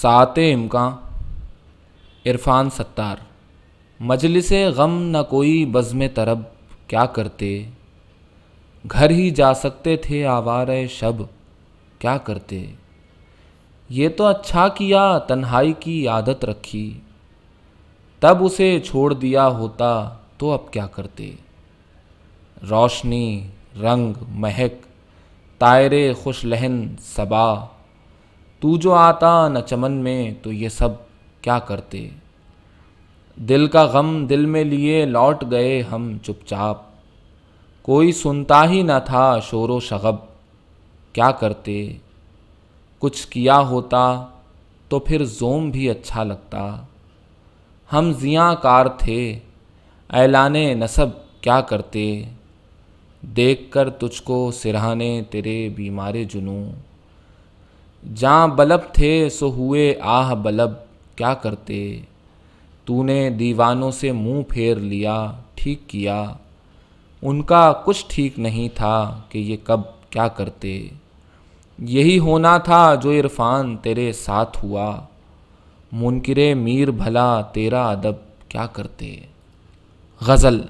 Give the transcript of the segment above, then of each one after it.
सात इमकान इरफान सत्तार मजलिस गम न कोई बज़म तरब क्या करते घर ही जा सकते थे आवार शब क्या करते ये तो अच्छा किया तन्हाई की आदत रखी तब उसे छोड़ दिया होता तो अब क्या करते रोशनी रंग महक तायरे खुश लहन सबा तू जो आता न चमन में तो ये सब क्या करते दिल का गम दिल में लिए लौट गए हम चुपचाप कोई सुनता ही न था शोर शगब क्या करते कुछ किया होता तो फिर जोम भी अच्छा लगता हम जियाकार थे ऐलान नसब क्या करते देख कर तुझको सिरहाने तेरे बीमारे जुनू जहाँ बलब थे सो हुए आह बलब क्या करते तूने दीवानों से मुंह फेर लिया ठीक किया उनका कुछ ठीक नहीं था कि ये कब क्या करते यही होना था जो इरफान तेरे साथ हुआ मुनकर मीर भला तेरा अदब क्या करते गज़ल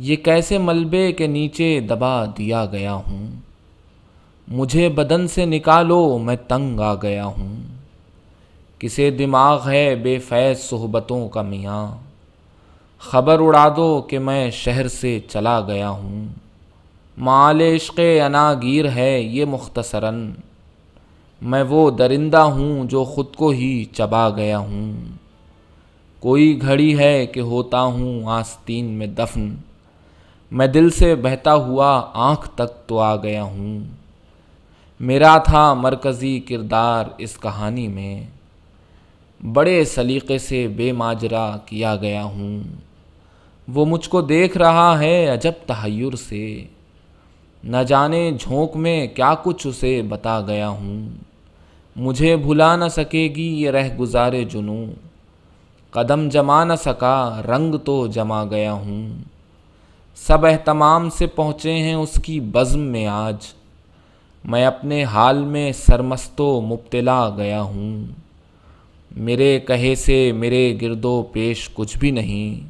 ये कैसे मलबे के नीचे दबा दिया गया हूँ मुझे बदन से निकालो मैं तंग आ गया हूँ किसे दिमाग है बेफैज सोहबतों का मियाँ ख़बर उड़ा दो कि मैं शहर से चला गया हूँ माल इश्क अनागीर है ये मुख्तसरन मैं वो दरिंदा हूँ जो ख़ुद को ही चबा गया हूँ कोई घड़ी है कि होता हूँ आस्तीन में दफन मैं दिल से बहता हुआ आँख तक तो आ गया हूँ मेरा था मरकज़ी किरदार इस कहानी में बड़े सलीक़े से बेमाजरा किया गया हूँ वो मुझको देख रहा है अजब तहैर से न जाने झोंक में क्या कुछ उसे बता गया हूँ मुझे भुला न सकेगी ये रह गुजारे जुनू कदम जमा न सका रंग तो जमा गया हूँ सब अहतमाम से पहुँचे हैं उसकी बज़म में आज मैं अपने हाल में सरमस्तो मुबतला गया हूँ मेरे कहे से मेरे गिरदो पेश कुछ भी नहीं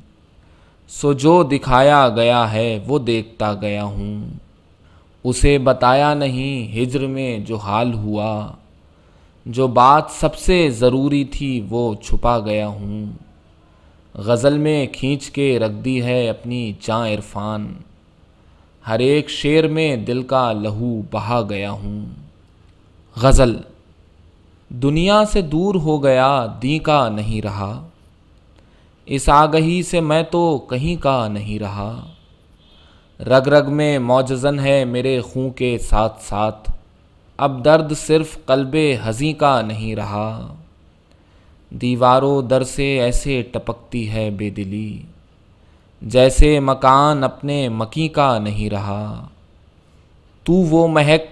सो जो दिखाया गया है वो देखता गया हूँ उसे बताया नहीं हिजर में जो हाल हुआ जो बात सबसे ज़रूरी थी वो छुपा गया हूँ गज़ल में खींच के रख दी है अपनी चाँ इरफान हर एक शेर में दिल का लहू बहा गया हूँ गज़ल दुनिया से दूर हो गया दी का नहीं रहा इस आगही से मैं तो कहीं का नहीं रहा रग रग में मौजजन है मेरे खूँ के साथ साथ अब दर्द सिर्फ कल्बे हज़ी का नहीं रहा दीवारों दर से ऐसे टपकती है बेदिली जैसे मकान अपने मकी का नहीं रहा तू वो महक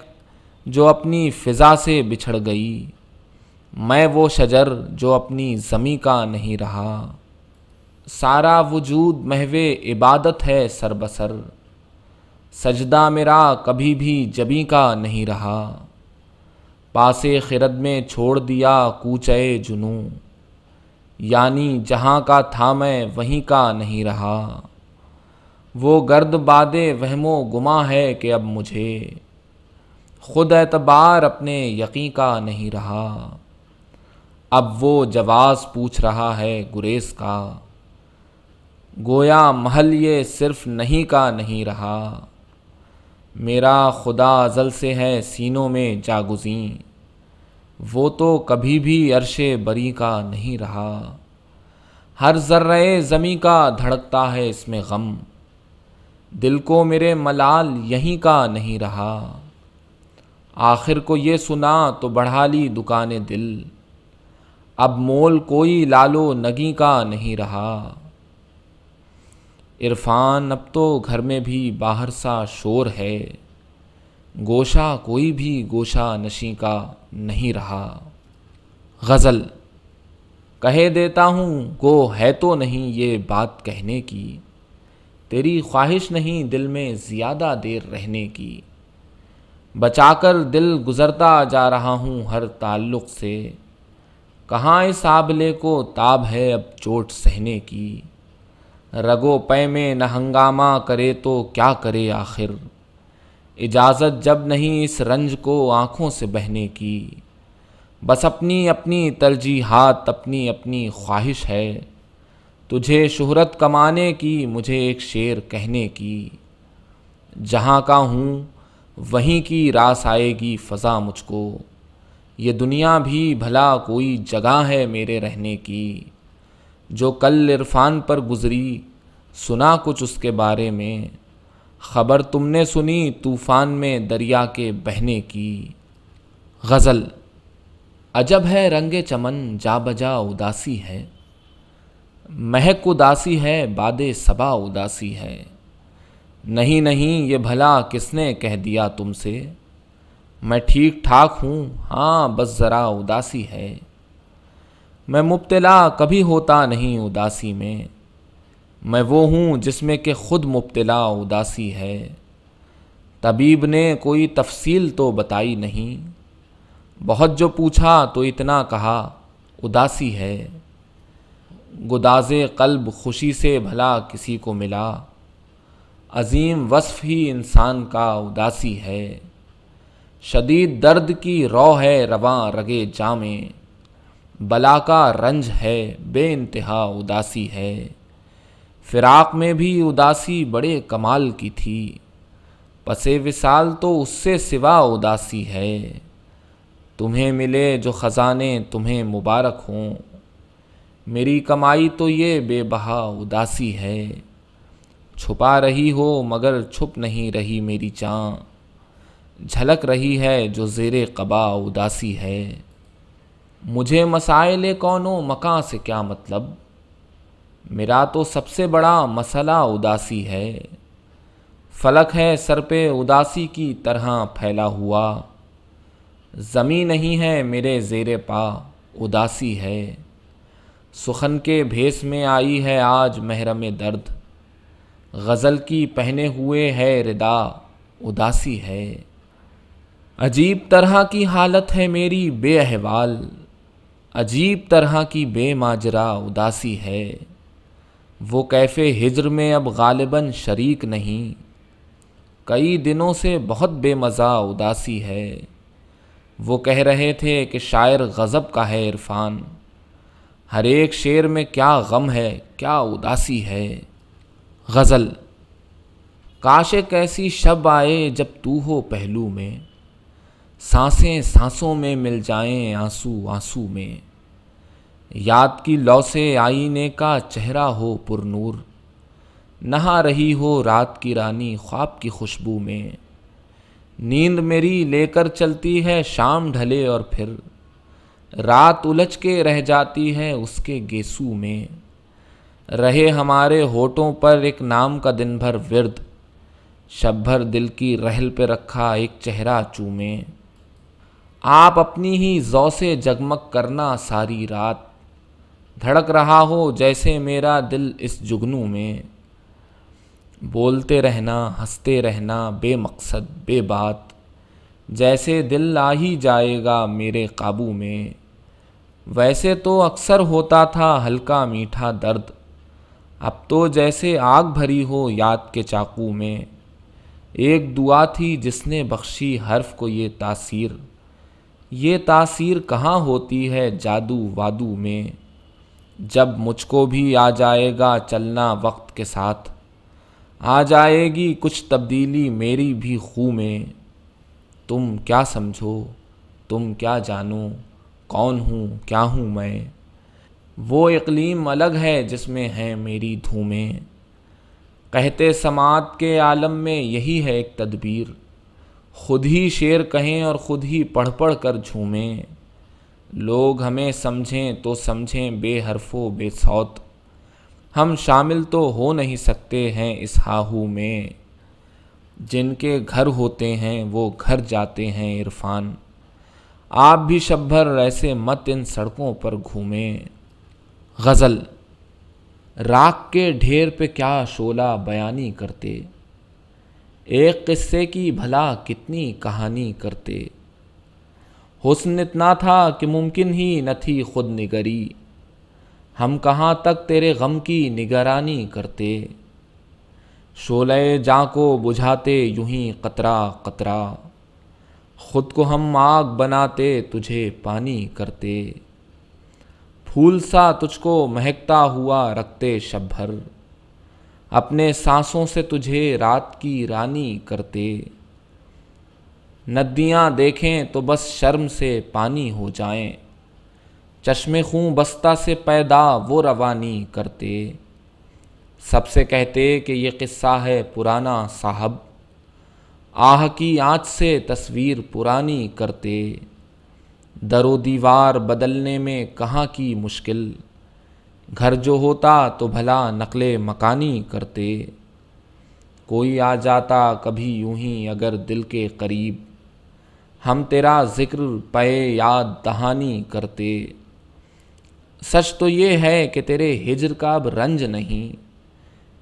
जो अपनी फ़िज़ा से बिछड़ गई मैं वो शजर जो अपनी ज़मी का नहीं रहा सारा वजूद महवे इबादत है सरबसर सजदा मेरा कभी भी जबी का नहीं रहा पासे खिरद में छोड़ दिया कूचे जुनू यानी जहाँ का था मैं वहीं का नहीं रहा वो गर्द बादे वहमो गुमा है कि अब मुझे खुद एतबार अपने यकीन का नहीं रहा अब वो जवाज़ पूछ रहा है गुरेज का गोया महल ये सिर्फ नहीं का नहीं रहा मेरा खुदा अजल से है सीनों में जागुजी वो तो कभी भी अरशे बरी का नहीं रहा हर जर्रे ज़मी का धड़कता है इसमें गम दिल को मेरे मलाल यहीं का नहीं रहा आखिर को ये सुना तो बढ़ा ली दुकान दिल अब मोल कोई लालो नगी का नहीं रहा इरफान अब तो घर में भी बाहर सा शोर है गोशा कोई भी गोशा नशी का नहीं रहा गज़ल कह देता हूँ गो है तो नहीं ये बात कहने की तेरी ख्वाहिश नहीं दिल में ज़्यादा देर रहने की बचाकर दिल गुज़रता जा रहा हूँ हर ताल्लुक़ से कहाँ इस आबले को ताब है अब चोट सहने की रगो पै में न हंगामा करे तो क्या करे आखिर इजाज़त जब नहीं इस रंज को आँखों से बहने की बस अपनी अपनी तरजीहत अपनी अपनी ख्वाहिश है तुझे शहरत कमाने की मुझे एक शेर कहने की जहाँ का हूँ वहीं की रास आएगी फ़ज़ा मुझको ये दुनिया भी भला कोई जगह है मेरे रहने की जो कल इरफान पर गुज़री सुना कुछ उसके बारे में ख़बर तुमने सुनी तूफ़ान में दरिया के बहने की गज़ल अजब है रंग चमन जा बजा उदासी है महक उदासी है बाद सबा उदासी है नहीं नहीं ये भला किसने कह दिया तुमसे मैं ठीक ठाक हूँ हाँ बस ज़रा उदासी है मैं मुब्तला कभी होता नहीं उदासी में मैं वो हूँ जिसमें कि ख़ुद मुब्तला उदासी है तबीब ने कोई तफसील तो बताई नहीं बहुत जो पूछा तो इतना कहा उदासी है गुदाज कल्ब खुशी से भला किसी को मिला अजीम वस्फ ही इंसान का उदासी है शदीद दर्द की रौ है रवा रगे जामे बला का रंज है बे इंतहा उदासी है फिराक में भी उदासी बड़े कमाल की थी पसे विसाल तो उससे सिवा उदासी है तुम्हें मिले जो ख़जाने तुम्हें मुबारक हों मेरी कमाई तो ये बेबहा उदासी है छुपा रही हो मगर छुप नहीं रही मेरी चाँ झलक रही है जो जेर कबा उदासी है मुझे मसाइल कौनों मका से क्या मतलब मेरा तो सबसे बड़ा मसला उदासी है फलक है सर पे उदासी की तरह फैला हुआ ज़मी नहीं है मेरे ज़ेर पा उदासी है सुखन के भेस में आई है आज महरम दर्द गज़ल की पहने हुए है रिदा उदासी है अजीब तरह की हालत है मेरी बेअहवाल अजीब तरह की बेमाजरा उदासी है वो कैफ़े हिजर में अब गालिबन शरीक नहीं कई दिनों से बहुत बेमज़ा उदासी है वो कह रहे थे कि शायर गज़ब का है इरफान हर एक शेर में क्या गम है क्या उदासी है गज़ल काश कैसी शब आए जब तू हो पहलू में सांसें सांसों में मिल जाएं आंसू आंसू में याद की लौ से आईने का चेहरा हो पुरनूर नहा रही हो रात की रानी ख्वाब की खुशबू में नींद मेरी लेकर चलती है शाम ढले और फिर रात उलझ के रह जाती है उसके गेसू में रहे हमारे होठों पर एक नाम का दिन भर विरद शब भर दिल की रहल पे रखा एक चेहरा चूमे आप अपनी ही जौ से जगमग करना सारी रात धड़क रहा हो जैसे मेरा दिल इस जुगनू में बोलते रहना हंसते रहना बेमकसद बेबात जैसे दिल आ ही जाएगा मेरे काबू में वैसे तो अक्सर होता था हल्का मीठा दर्द अब तो जैसे आग भरी हो याद के चाकू में एक दुआ थी जिसने बख्शी हर्फ को ये तासीर ये तासीर कहाँ होती है जादू वादू में जब मुझको भी आ जाएगा चलना वक्त के साथ आ जाएगी कुछ तब्दीली मेरी भी खू में तुम क्या समझो तुम क्या जानो कौन हूँ क्या हूँ मैं वो इकलीम अलग है जिसमें हैं मेरी धूमें कहते समात के आलम में यही है एक तदबीर खुद ही शेर कहें और ख़ुद ही पढ़ पढ़ कर झूमें लोग हमें समझें तो समझें बेहरफो बेसौत हम शामिल तो हो नहीं सकते हैं इस हाहू में जिनके घर होते हैं वो घर जाते हैं इरफान आप भी शब भर ऐसे मत इन सड़कों पर घूमें गज़ल राख के ढेर पे क्या शोला बयानी करते एक किस्से की भला कितनी कहानी करते हुस्न इतना था कि मुमकिन ही न थी खुद निगरी हम कहाँ तक तेरे गम की निगरानी करते शोले जा को बुझाते यूं ही कतरा कतरा खुद को हम आग बनाते तुझे पानी करते फूल सा तुझको महकता हुआ रखते शब भर अपने सांसों से तुझे रात की रानी करते नदियाँ देखें तो बस शर्म से पानी हो जाएं चश्मे खूँ बस्ता से पैदा वो रवानी करते सबसे कहते कि ये किस्सा है पुराना साहब आह की आँच से तस्वीर पुरानी करते दरो दीवार बदलने में कहाँ की मुश्किल घर जो होता तो भला नकल मकानी करते कोई आ जाता कभी यूं ही अगर दिल के करीब हम तेरा ज़िक्र पए याद दहानी करते सच तो ये है कि तेरे हिजर का अब रंज नहीं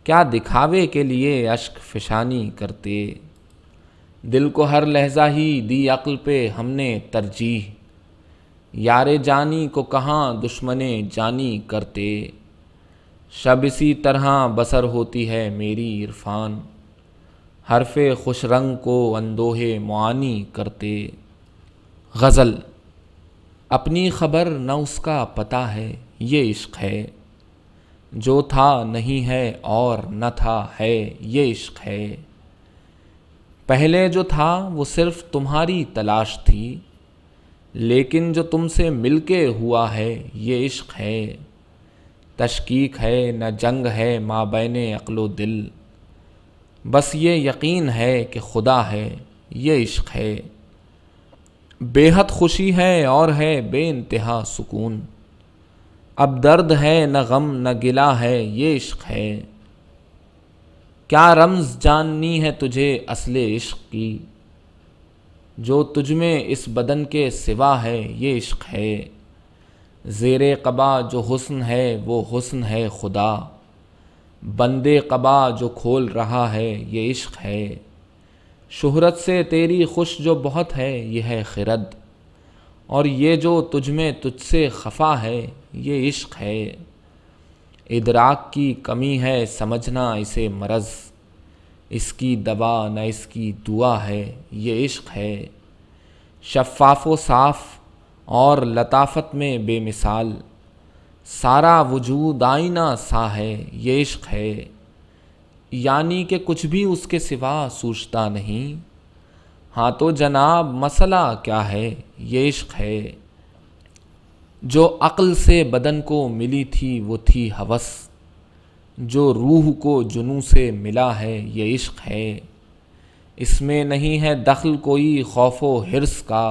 क्या दिखावे के लिए अश्क फिशानी करते दिल को हर लहजा ही दी अक्ल पे हमने तरजीह यारे जानी को कहाँ दुश्मने जानी करते शब इसी तरह बसर होती है मेरी इरफान हरफ़ खुश रंग को अंदोहे मुआनी करते गज़ल अपनी खबर न उसका पता है ये इश्क है जो था नहीं है और न था है ये इश्क है पहले जो था वो सिर्फ़ तुम्हारी तलाश थी लेकिन जो तुमसे मिलके हुआ है ये इश्क है तशकीक है न जंग है बहन अक्लो दिल बस ये यकीन है कि खुदा है ये इश्क है बेहद खुशी है और है बे इंतहा सुकून अब दर्द है न गम न गिला है ये इश्क है क्या रम्ज जाननी है तुझे असल इश्क की जो तुझ में इस बदन के सिवा है ये इश्क है जेर कबा जो हुस्न है वो हुस्न है खुदा बंदे कबा जो खोल रहा है ये इश्क है शहरत से तेरी खुश जो बहुत है यह है खिरद और ये जो तुझ में तुझसे खफा है ये इश्क है इदराक की कमी है समझना इसे मरज़ इसकी दवा न इसकी दुआ है ये इश्क है शफाफ व साफ़ और लताफत में बेमिसाल सारा वजूद आईना सा है ये इश्क है यानी कि कुछ भी उसके सिवा सूझता नहीं हाँ तो जनाब मसला क्या है ये इश्क है जो अक्ल से बदन को मिली थी वो थी हवस जो रूह को जुनू से मिला है ये इश्क है इसमें नहीं है दखल कोई खौफ व हिरस का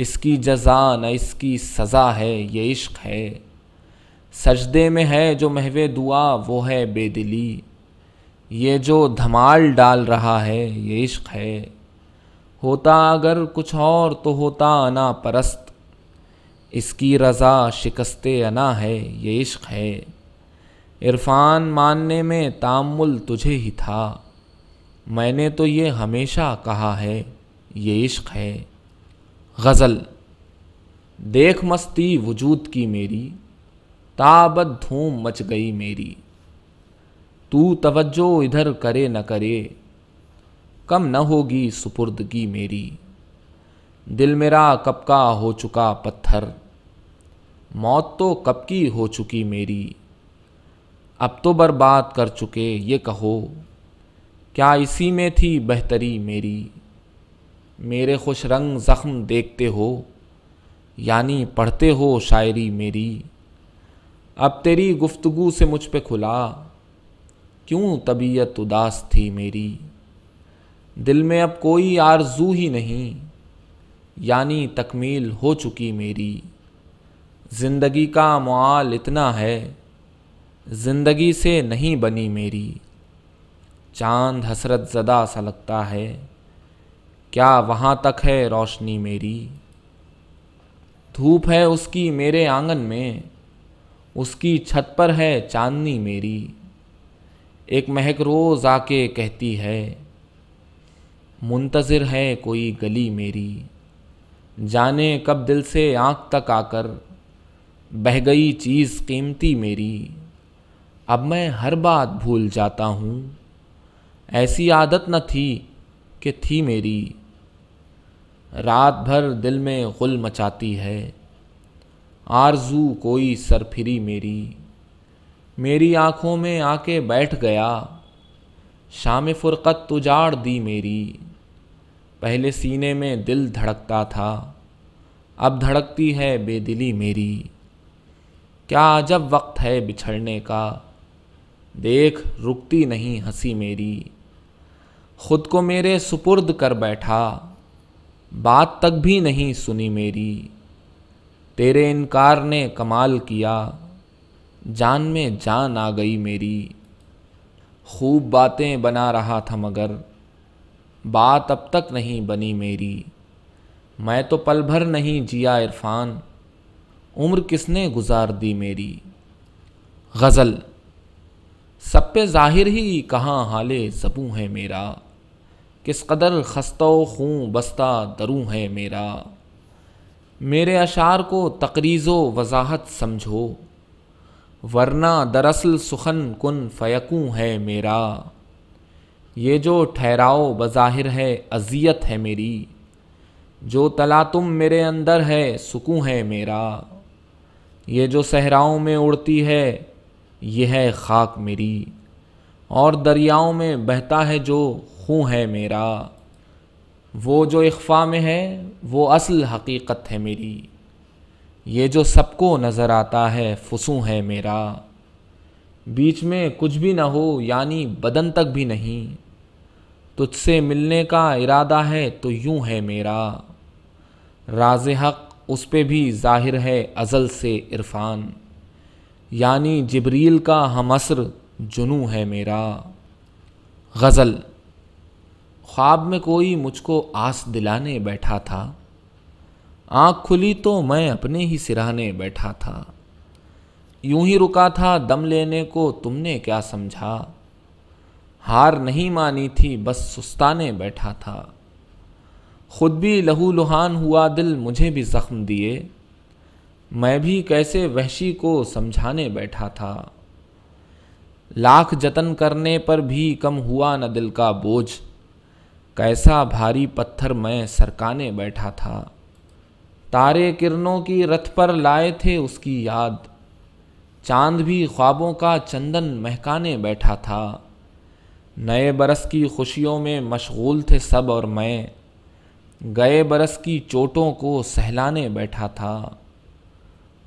इसकी जजा न इसकी सज़ा है ये इश्क है सजदे में है जो महवे दुआ वो है बेदिली ये जो धमाल डाल रहा है ये इश्क है होता अगर कुछ और तो होता अना परस्त इसकी रज़ा शिकस्त अना है ये इश्क है इरफान मानने में तामुल तुझे ही था मैंने तो ये हमेशा कहा है ये इश्क है गज़ल देख मस्ती वजूद की मेरी ताबत धूम मच गई मेरी तू तवज्जो इधर करे न करे कम न होगी सुपुर्दगी मेरी दिल मेरा कब का हो चुका पत्थर मौत तो कब की हो चुकी मेरी अब तो बर्बाद कर चुके ये कहो क्या इसी में थी बेहतरी मेरी मेरे खुश रंग ज़ख्म देखते हो यानी पढ़ते हो शायरी मेरी अब तेरी गुफ्तगु से मुझ पे खुला क्यों तबीयत उदास थी मेरी दिल में अब कोई आरजू ही नहीं यानी तकमील हो चुकी मेरी ज़िंदगी का मुआल इतना है ज़िंदगी से नहीं बनी मेरी चांद हसरत ज़दा सा लगता है क्या वहाँ तक है रोशनी मेरी धूप है उसकी मेरे आंगन में उसकी छत पर है चांदनी मेरी एक महक रोज़ आके कहती है मुंतज़र है कोई गली मेरी जाने कब दिल से आँख तक आकर बह गई चीज़ कीमती मेरी अब मैं हर बात भूल जाता हूँ ऐसी आदत न थी कि थी मेरी रात भर दिल में गुल मचाती है आरजू कोई सरफिरी मेरी मेरी आँखों में आके बैठ गया शाम फ़ुरक़त तुजाड़ दी मेरी पहले सीने में दिल धड़कता था अब धड़कती है बेदिली मेरी क्या अजब वक्त है बिछड़ने का देख रुकती नहीं हंसी मेरी खुद को मेरे सुपुर्द कर बैठा बात तक भी नहीं सुनी मेरी तेरे इनकार ने कमाल किया जान में जान आ गई मेरी खूब बातें बना रहा था मगर बात अब तक नहीं बनी मेरी मैं तो पल भर नहीं जिया इरफान उम्र किसने गुजार दी मेरी गज़ल सब पे जाहिर ही कहाँ हाले सबूँ है मेरा किस कदर खस्तो खूँ बस्ता दरू है मेरा मेरे अशार को तकरीज़ो वजाहत समझो वरना दरअसल सुखन कन फ़यकूँ है मेरा ये जो ठहराओ बज़ाहिर है अजियत है मेरी जो तला तुम मेरे अंदर है सुकूँ है मेरा ये जो सहराओं में उड़ती है यह है खाक मेरी और दरियाओं में बहता है जो खूँ है मेरा वो जो इख्फा में है वो असल हकीकत है मेरी ये जो सबको नज़र आता है फसू है मेरा बीच में कुछ भी ना हो यानी बदन तक भी नहीं तुझसे मिलने का इरादा है तो यूं है मेरा राज हक उस पर भी जाहिर है अज़ल से इरफान यानी जबरील का हमसर जुनू है मेरा गज़ल ख्वाब में कोई मुझको आस दिलाने बैठा था आँख खुली तो मैं अपने ही सिराने बैठा था यूं ही रुका था दम लेने को तुमने क्या समझा हार नहीं मानी थी बस सुस्ताने बैठा था खुद भी लहू लुहान हुआ दिल मुझे भी ज़ख्म दिए मैं भी कैसे वहशी को समझाने बैठा था लाख जतन करने पर भी कम हुआ न दिल का बोझ कैसा भारी पत्थर मैं सरकाने बैठा था तारे किरणों की रथ पर लाए थे उसकी याद चांद भी ख्वाबों का चंदन महकाने बैठा था नए बरस की खुशियों में मशगूल थे सब और मैं गए बरस की चोटों को सहलाने बैठा था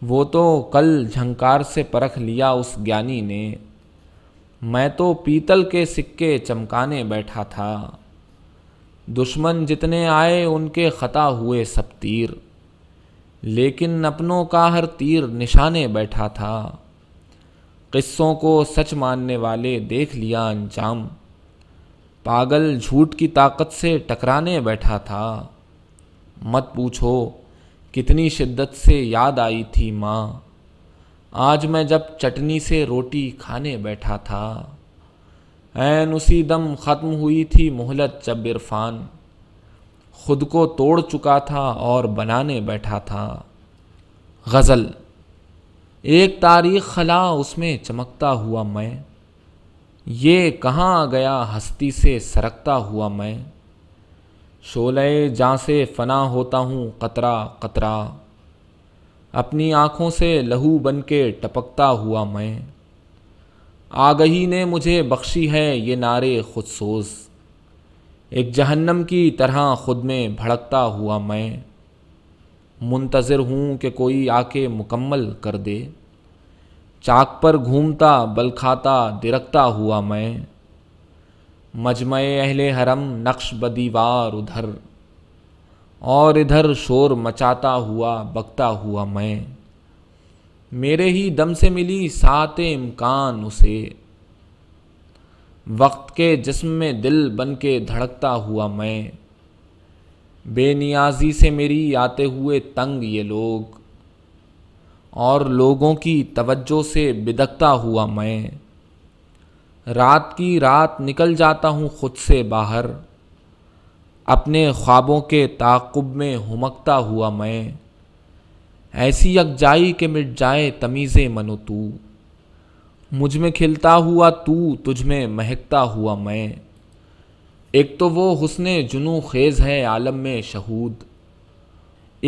वो तो कल झंकार से परख लिया उस ज्ञानी ने मैं तो पीतल के सिक्के चमकाने बैठा था दुश्मन जितने आए उनके ख़ता हुए सब तीर लेकिन अपनों का हर तीर निशाने बैठा था किस्सों को सच मानने वाले देख लिया अंजाम पागल झूठ की ताकत से टकराने बैठा था मत पूछो कितनी शिद्दत से याद आई थी माँ आज मैं जब चटनी से रोटी खाने बैठा था एन उसी दम ख़त्म हुई थी मोहलत जब इरफान खुद को तोड़ चुका था और बनाने बैठा था गज़ल एक तारीख खला उसमें चमकता हुआ मैं ये कहाँ गया हस्ती से सरकता हुआ मैं शोले जहाँ से फना होता हूँ कतरा कतरा अपनी आँखों से लहू बन के टपकता हुआ मैं आगही ने मुझे बख्शी है ये नारे खुदसोज़ एक जहन्नम की तरह खुद में भड़कता हुआ मैं मुंतज़र हूँ कि कोई आके मुकम्मल कर दे चाक पर घूमता बल खाता दिरकता हुआ मैं मजमय अहले हरम नक्श बदीवार उधर और इधर शोर मचाता हुआ बकता हुआ मैं मेरे ही दम से मिली सात इम्कान उसे वक्त के जिसम में दिल बन के धड़कता हुआ मैं बेनियाजी से मेरी आते हुए तंग ये लोग और लोगों की तवज्जो से बिदकता हुआ मैं रात की रात निकल जाता हूँ ख़ुद से बाहर अपने ख्वाबों के ताक़ुब में हुमकता हुआ मैं ऐसी यकजाई के मिट जाए तमीज़ मनो तू मुझ में खिलता हुआ तू तुझ में महकता हुआ मैं एक तो वो हुसन जुनू खेज़ है आलम में शहूद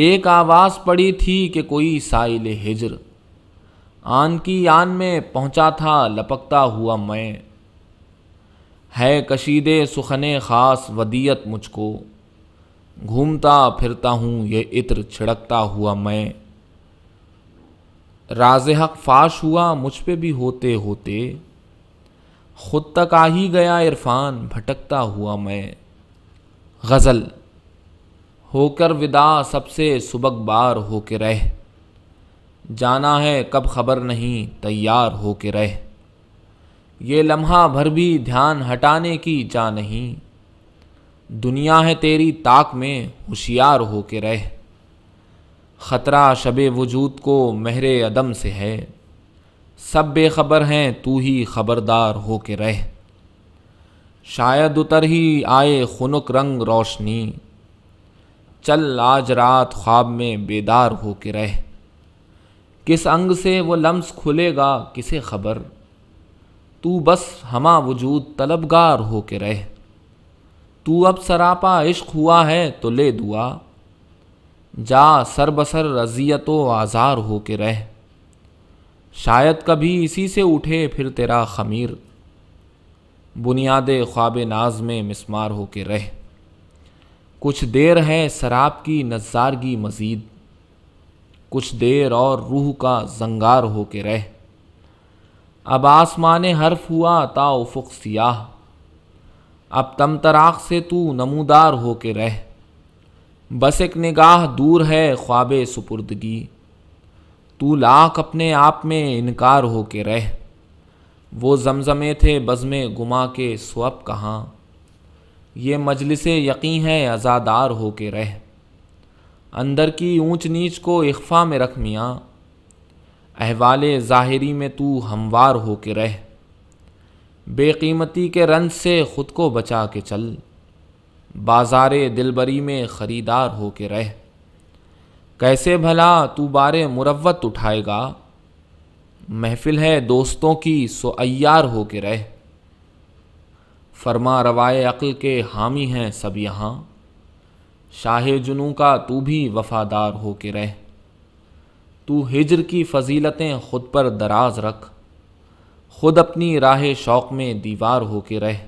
एक आवाज़ पड़ी थी कि कोई साइल हिजर आन की आन में पहुंचा था लपकता हुआ मैं है कशीदे सुखने ख़ास वदियत मुझको घूमता फिरता हूँ ये इत्र छिड़कता हुआ मैं राज हक फाश हुआ मुझ पे भी होते होते खुद तक आ ही गया इरफान भटकता हुआ मैं गज़ल होकर विदा सबसे सुबक बार हो के रह जाना है कब खबर नहीं तैयार हो के रह ये लम्हा भर भी ध्यान हटाने की जा नहीं दुनिया है तेरी ताक में होशियार हो के रह ख़तरा शब वजूद को महरे अदम से है सब बेखबर हैं तू ही खबरदार हो के रह शायद उतर ही आए खुनक रंग रोशनी चल आज रात ख्वाब में बेदार हो के रह किस अंग से वो लम्स खुलेगा किसे खबर तू बस हमा वजूद तलबगार हो के रह तू अब सरापा इश्क हुआ है तो ले दुआ जा सरबसर रजियत आज़ार हो के रह शायद कभी इसी से उठे फिर तेरा खमीर बुनियाद ख्वाब नाज में मिसमार हो के रह कुछ देर है शराब की नजारगी मजीद कुछ देर और रूह का जंगार हो के रह अब आसमान हर्फ हुआ ताउफ़ुक सियाह अब तमतराक से तू नमूदार हो के रह बस एक निगाह दूर है ख्वाब सुपुर्दगी तू लाख अपने आप में इनकार हो के रह वो जमजमे थे बजमे गुमा के स्वप कहाँ ये मजलिस यकीं है अज़ादार हो के रह अंदर की ऊंच नीच को इख्फा में रख मियाँ अहवाल ज़ाहरी में तू हमवार हो के रह बेकीमती के रंज से ख़ुद को बचा के चल बाजार दिलबरी में ख़रीदार हो के रह कैसे भला तू बारे मुरवत उठाएगा महफिल है दोस्तों की सो अयार हो के रह फरमा रवाए अक्ल के हामी हैं सब यहाँ शाह जुनू का तू भी वफादार हो के रह तू हिजर की फजीलतें खुद पर दराज रख खुद अपनी राह शौक़ में दीवार हो के रह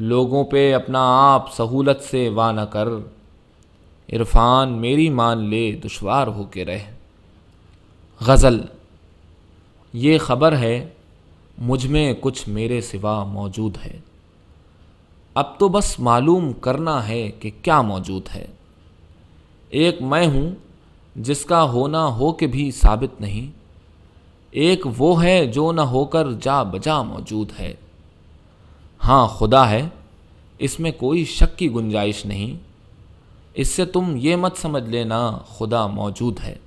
लोगों पे अपना आप सहूलत से वा न कर इरफान मेरी मान ले दुशवार हो के रह गज़ल ये ख़बर है मुझ में कुछ मेरे सिवा मौजूद है अब तो बस मालूम करना है कि क्या मौजूद है एक मैं हूँ जिसका होना हो के भी साबित नहीं एक वो है जो न होकर जा बजा मौजूद है हाँ खुदा है इसमें कोई शक की गुंजाइश नहीं इससे तुम ये मत समझ लेना खुदा मौजूद है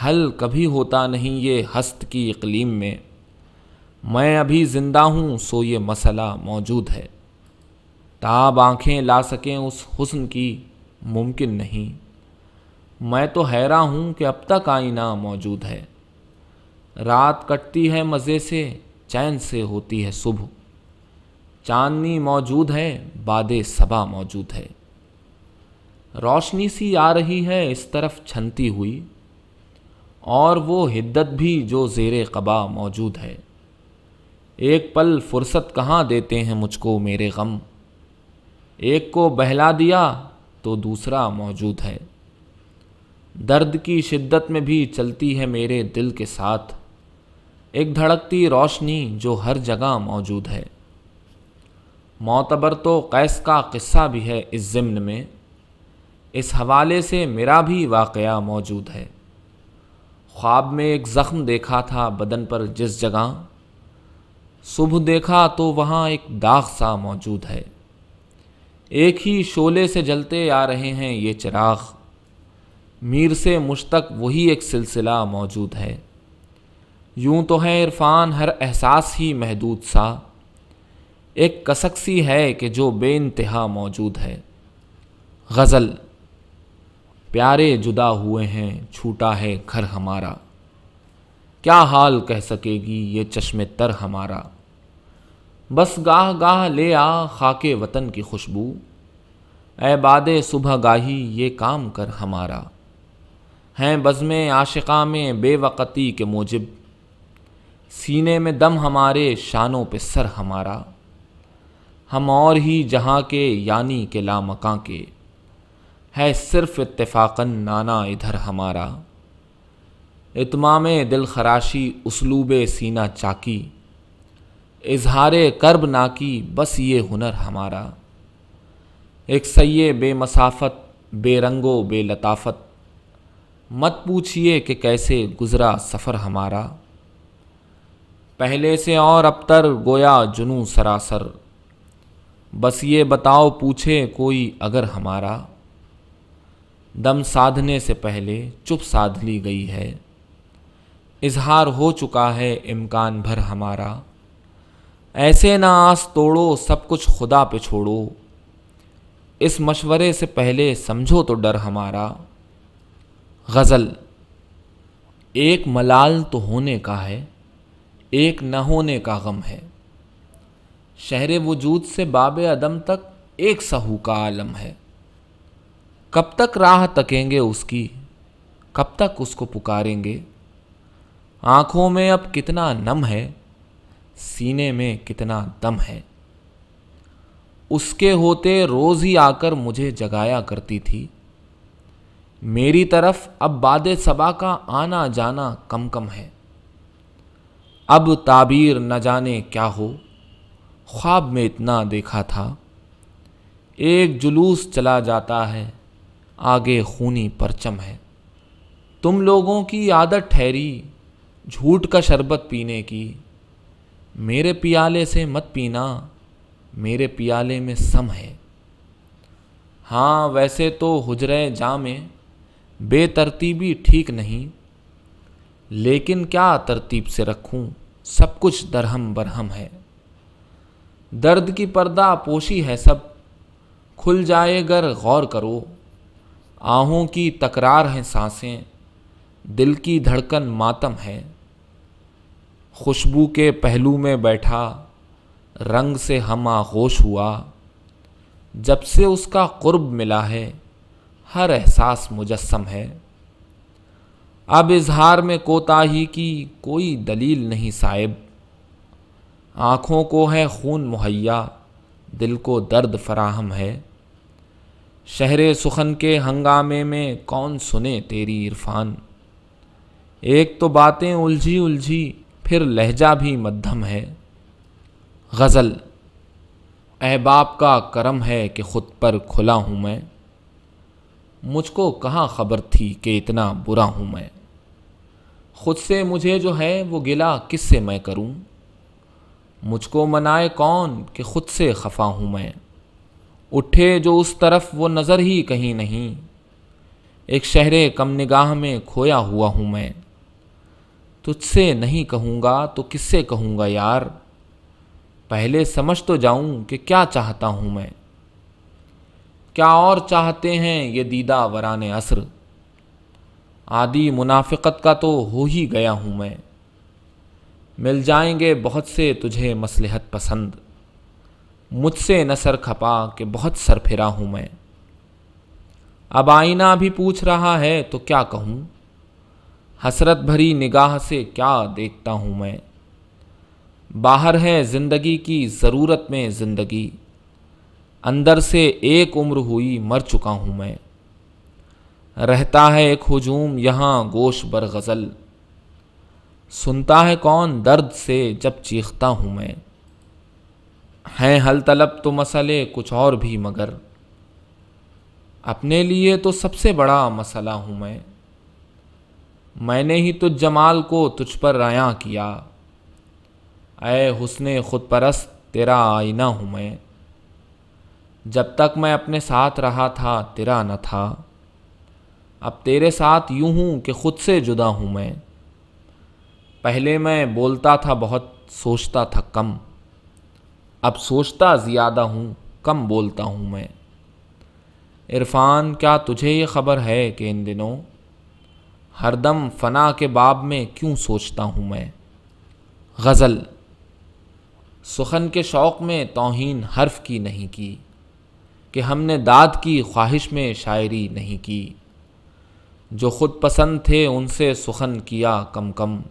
हल कभी होता नहीं ये हस्त की इकलीम में मैं अभी ज़िंदा हूँ सो ये मसला मौजूद है ताब आँखें ला सकें उस हुस्न की मुमकिन नहीं मैं तो हैरा हूँ कि अब तक आईना मौजूद है रात कटती है मज़े से चैन से होती है सुबह चांदनी मौजूद है बाद सबा मौजूद है रोशनी सी आ रही है इस तरफ छनती हुई और वो हिद्दत भी जो जेर कबा मौजूद है एक पल फुर्सत कहाँ देते हैं मुझको मेरे गम एक को बहला दिया तो दूसरा मौजूद है दर्द की शिद्दत में भी चलती है मेरे दिल के साथ एक धड़कती रोशनी जो हर जगह मौजूद है मोतबर तो कैस का क़स्सा भी है इस ज़िम्न में इस हवाले से मेरा भी वाक़ मौजूद है ख्वाब में एक ज़ख्म देखा था बदन पर जिस जगह सुबह देखा तो वहाँ एक दाग सा मौजूद है एक ही शोले से जलते आ रहे हैं ये चिराग मीर से मुझ तक वही एक सिलसिला मौजूद है यूं तो है इरफान हर एहसास ही महदूद सा एक कसक सी है कि जो बेानतहा मौजूद है गज़ल प्यारे जुदा हुए हैं छूटा है घर हमारा क्या हाल कह सकेगी ये चश्मे तर हमारा बस गाह गाह ले आ खाके वतन की खुशबू ए बाद सुबह गाही ये काम कर हमारा हैं बजमे आशिका में बेवकती के मूजब सीने में दम हमारे शानों पे सर हमारा हम और ही जहाँ के यानी के ला मकां के है सिर्फ इतफ़ाकन नाना इधर हमारा इतमाम दिल खराशी उसलूब सीना चाकी इजहार करब नाकी बस ये हुनर हमारा एक बे बेमसाफत बेरंगो बेलताफ़त मत पूछिए कि कैसे गुज़रा सफ़र हमारा पहले से और अब तर गोया जुनू सरासर बस ये बताओ पूछे कोई अगर हमारा दम साधने से पहले चुप साध ली गई है इजहार हो चुका है इम्कान भर हमारा ऐसे ना आस तोड़ो सब कुछ खुदा पे छोड़ो इस मशवरे से पहले समझो तो डर हमारा गज़ल एक मलाल तो होने का है एक न होने का गम है शहर वजूद से बाब अदम तक एक सहू का आलम है कब तक राह तकेंगे उसकी कब तक उसको पुकारेंगे आँखों में अब कितना नम है सीने में कितना दम है उसके होते रोज़ ही आकर मुझे जगाया करती थी मेरी तरफ अब बाद सबा का आना जाना कम कम है अब ताबीर न जाने क्या हो ख्वाब में इतना देखा था एक जुलूस चला जाता है आगे खूनी परचम है तुम लोगों की आदत ठहरी झूठ का शरबत पीने की मेरे पियाले से मत पीना मेरे पियाले में सम है हाँ वैसे तो हुजरे जा में बेतरतीबी ठीक नहीं लेकिन क्या तरतीब से रखूँ सब कुछ दरहम बरहम है दर्द की पर्दा पोशी है सब खुल जाए गर गौर करो आहों की तकरार हैं सांसें दिल की धड़कन मातम है खुशबू के पहलू में बैठा रंग से हम आगोश हुआ जब से उसका कुर्ब मिला है हर एहसास मुजस्म है अब इजहार में कोताही की कोई दलील नहीं साहिब आँखों को है खून मुहैया दिल को दर्द फराहम है शहर सुखन के हंगामे में कौन सुने तेरी इरफान एक तो बातें उलझी उलझी फिर लहजा भी मध्यम है गज़ल अहबाब का करम है कि ख़ुद पर खुला हूँ मैं मुझको कहाँ ख़बर थी कि इतना बुरा हूँ मैं खुद से मुझे जो है वो गिला किस से मैं करूँ मुझको मनाए कौन कि खुद से खफा हूँ मैं उठे जो उस तरफ वो नज़र ही कहीं नहीं एक शहर कम निगाह में खोया हुआ हूँ मैं तुझसे नहीं कहूँगा तो किससे कहूँगा यार पहले समझ तो जाऊँ कि क्या चाहता हूँ मैं क्या और चाहते हैं ये दीदा वरान असर आदि मुनाफ़त का तो हो ही गया हूँ मैं मिल जाएंगे बहुत से तुझे मसलहत पसंद मुझसे न सर खपा कि बहुत सर फिरा हूँ मैं अब आईना भी पूछ रहा है तो क्या कहूँ हसरत भरी निगाह से क्या देखता हूँ मैं बाहर है ज़िंदगी की ज़रूरत में ज़िंदगी अंदर से एक उम्र हुई मर चुका हूँ मैं रहता है एक हजूम यहाँ गोश बर गज़ल सुनता है कौन दर्द से जब चीखता हूँ मैं हैं हल तलब तो मसले कुछ और भी मगर अपने लिए तो सबसे बड़ा मसला हूँ मैं मैंने ही तुझ तो जमाल को तुझ पर रया किया अय हुस्न खुद परस्त तेरा आईना हूँ मैं जब तक मैं अपने साथ रहा था तेरा न था अब तेरे साथ यूं हूँ कि खुद से जुदा हूँ मैं पहले मैं बोलता था बहुत सोचता था कम अब सोचता ज़्यादा हूँ कम बोलता हूँ मैं इरफान क्या तुझे ये ख़बर है कि इन दिनों हरदम फ़ना के बाब में क्यों सोचता हूँ मैं गज़ल सुखन के शौक़ में तोहन हर्फ की नहीं की कि हमने दाद की ख्वाहिश में शायरी नहीं की जो ख़ुद पसंद थे उनसे सुखन किया कम कम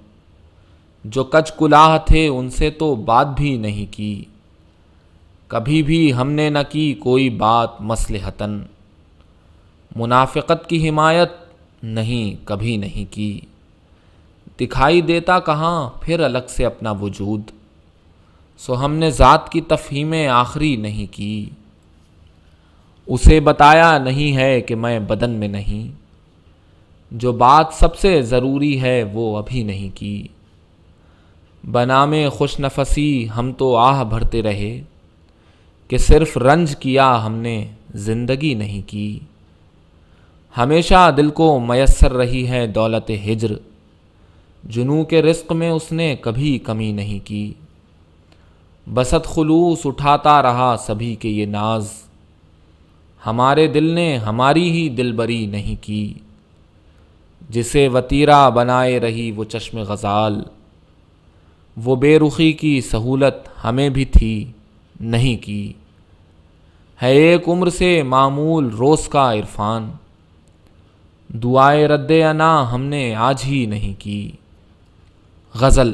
जो कुलाह थे उनसे तो बात भी नहीं की कभी भी हमने न की कोई बात मसलहतन मुनाफ़त की हिमायत नहीं कभी नहीं की दिखाई देता कहाँ फिर अलग से अपना वजूद सो हमने ज़ात की तफहीमें आखिरी नहीं की उसे बताया नहीं है कि मैं बदन में नहीं जो बात सबसे ज़रूरी है वो अभी नहीं की बनाम खुश नफसी हम तो आह भरते रहे कि सिर्फ रंज किया हमने ज़िंदगी नहीं की हमेशा दिल को मैसर रही है दौलत हिजर जुनू के रिस्क में उसने कभी कमी नहीं की बसत खलूस उठाता रहा सभी के ये नाज हमारे दिल ने हमारी ही दिलबरी नहीं की जिसे वतीरा बनाए रही वो चश्म गज़ाल वो बेरुखी की सहूलत हमें भी थी नहीं की है एक उम्र से मामूल रोज़ का इरफान दुआए रद्द अना हमने आज ही नहीं की गज़ल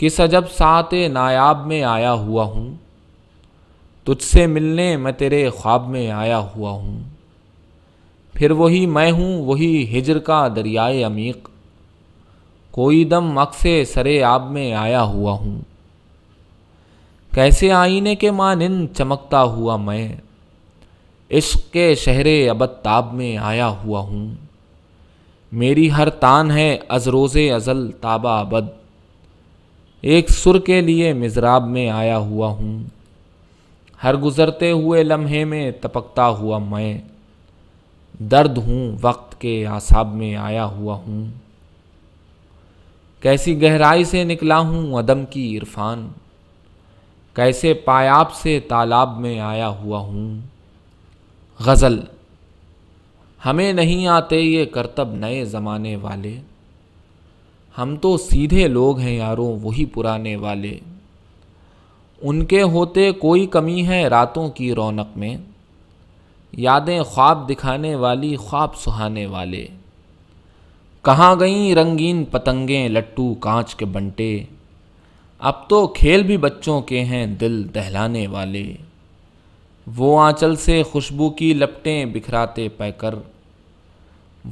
किस अजब सात नायाब में आया हुआ हूँ तुझसे मिलने मैं तेरे ख्वाब में आया हुआ हूँ फिर वही मैं हूँ वही हिजर का दरियाए अमीक कोई दम अक्से सरे आब में आया हुआ हूँ कैसे आईने के मानिन चमकता हुआ मैं इश्क के शहरे अबताब ताब में आया हुआ हूँ मेरी हर तान है अजरोज़ अज़ल ताबा अबद एक सुर के लिए मिजराब में आया हुआ हूँ हर गुज़रते हुए लम्हे में तपकता हुआ मैं दर्द हूँ वक्त के आसाब में आया हुआ हूँ कैसी गहराई से निकला हूँ अदम की इरफान कैसे पायाब से तालाब में आया हुआ हूँ गज़ल हमें नहीं आते ये करतब नए ज़माने वाले हम तो सीधे लोग हैं यारों वही पुराने वाले उनके होते कोई कमी है रातों की रौनक में यादें ख्वाब दिखाने वाली ख्वाब सुहाने वाले कहाँ गईं रंगीन पतंगे लट्टू कांच के बंटे अब तो खेल भी बच्चों के हैं दिल दहलाने वाले वो आंचल से खुशबू की लपटें बिखराते पैकर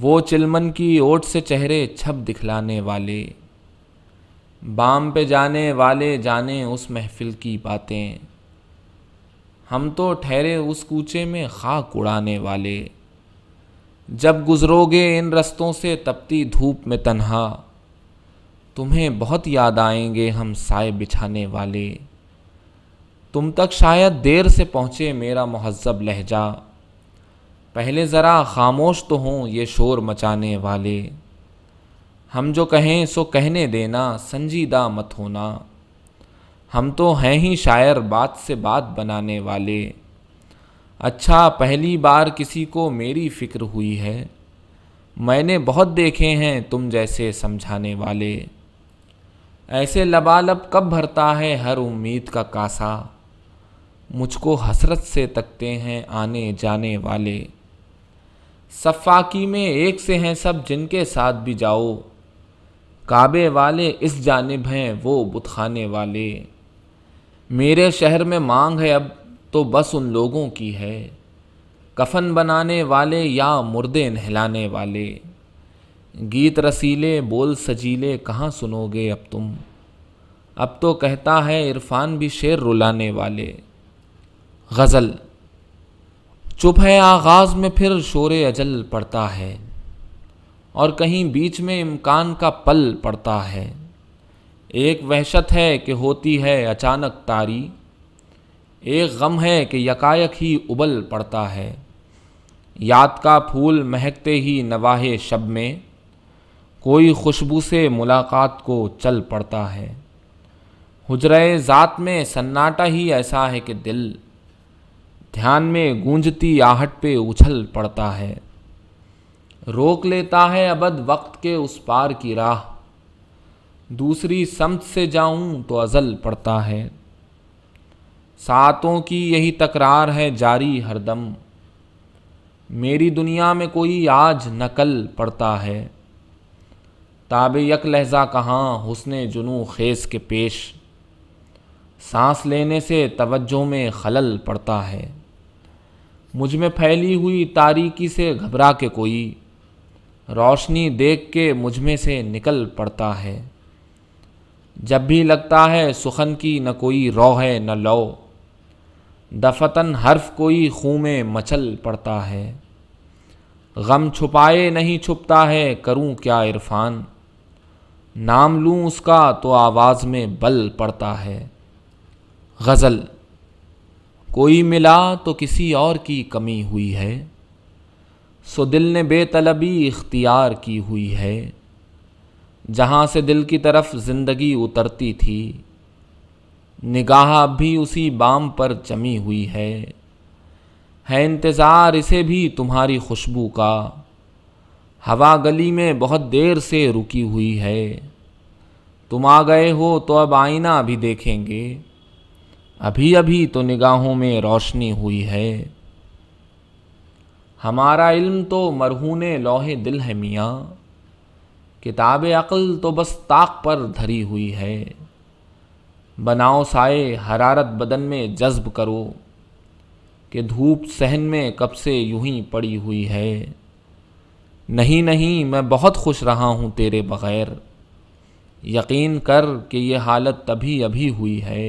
वो चिलमन की ओट से चेहरे छप दिखलाने वाले बाम पे जाने वाले जाने उस महफिल की बातें हम तो ठहरे उस कूचे में खाक उड़ाने वाले जब गुज़रोगे इन रस्तों से तपती धूप में तन्हा तुम्हें बहुत याद आएंगे हम साय बिछाने वाले तुम तक शायद देर से पहुँचे मेरा महजब लहजा पहले ज़रा खामोश तो हों ये शोर मचाने वाले हम जो कहें सो कहने देना संजीदा मत होना हम तो हैं ही शायर बात से बात बनाने वाले अच्छा पहली बार किसी को मेरी फिक्र हुई है मैंने बहुत देखे हैं तुम जैसे समझाने वाले ऐसे लबालब कब भरता है हर उम्मीद का कासा मुझको हसरत से तकते हैं आने जाने वाले सफ़ाकी में एक से हैं सब जिनके साथ भी जाओ काबे वाले इस जानब हैं वो बुतखाने वाले मेरे शहर में मांग है अब तो बस उन लोगों की है कफन बनाने वाले या मुर्दे नहलाने वाले गीत रसीले बोल सजीले कहाँ सुनोगे अब तुम अब तो कहता है इरफान भी शेर रुलाने वाले गज़ल चुप है आगाज़ में फिर शोर अजल पड़ता है और कहीं बीच में इम्कान का पल पड़ता है एक वहशत है कि होती है अचानक तारी एक गम है कि यकायक ही उबल पड़ता है याद का फूल महकते ही नवाहे शब में कोई खुशबू से मुलाकात को चल पड़ता है हुजरे ज़ात में सन्नाटा ही ऐसा है कि दिल ध्यान में गूंजती आहट पे उछल पड़ता है रोक लेता है अबद वक्त के उस पार की राह दूसरी समत से जाऊं तो अज़ल पड़ता है सातों की यही तकरार है जारी हरदम मेरी दुनिया में कोई आज नकल पड़ता है ताब यक लहजा कहाँ हुसने जुनू खेस के पेश सांस लेने से तवज्जो में खलल पड़ता है मुझ में फैली हुई तारीकी से घबरा के कोई रोशनी देख के मुझ में से निकल पड़ता है जब भी लगता है सुखन की न कोई रौ है न लौ दफतन हर्फ कोई खूँ में मचल पड़ता है गम छुपाए नहीं छुपता है करूं क्या इरफान नाम लूं उसका तो आवाज़ में बल पड़ता है गज़ल कोई मिला तो किसी और की कमी हुई है सो दिल ने बेतलबी इख्तियार की हुई है जहाँ से दिल की तरफ ज़िंदगी उतरती थी निगाह भी उसी बाम पर जमी हुई है है इंतज़ार इसे भी तुम्हारी खुशबू का हवा गली में बहुत देर से रुकी हुई है तुम आ गए हो तो अब आईना भी देखेंगे अभी अभी तो निगाहों में रोशनी हुई है हमारा इल्म तो मरहून लोहे दिल है मियाँ किताब अक़ल तो बस ताक पर धरी हुई है बनाओ साए हरारत बदन में जज्ब करो कि धूप सहन में कब से यूं ही पड़ी हुई है नहीं नहीं मैं बहुत खुश रहा हूँ तेरे बग़ैर यकीन कर कि यह हालत तभी अभी हुई है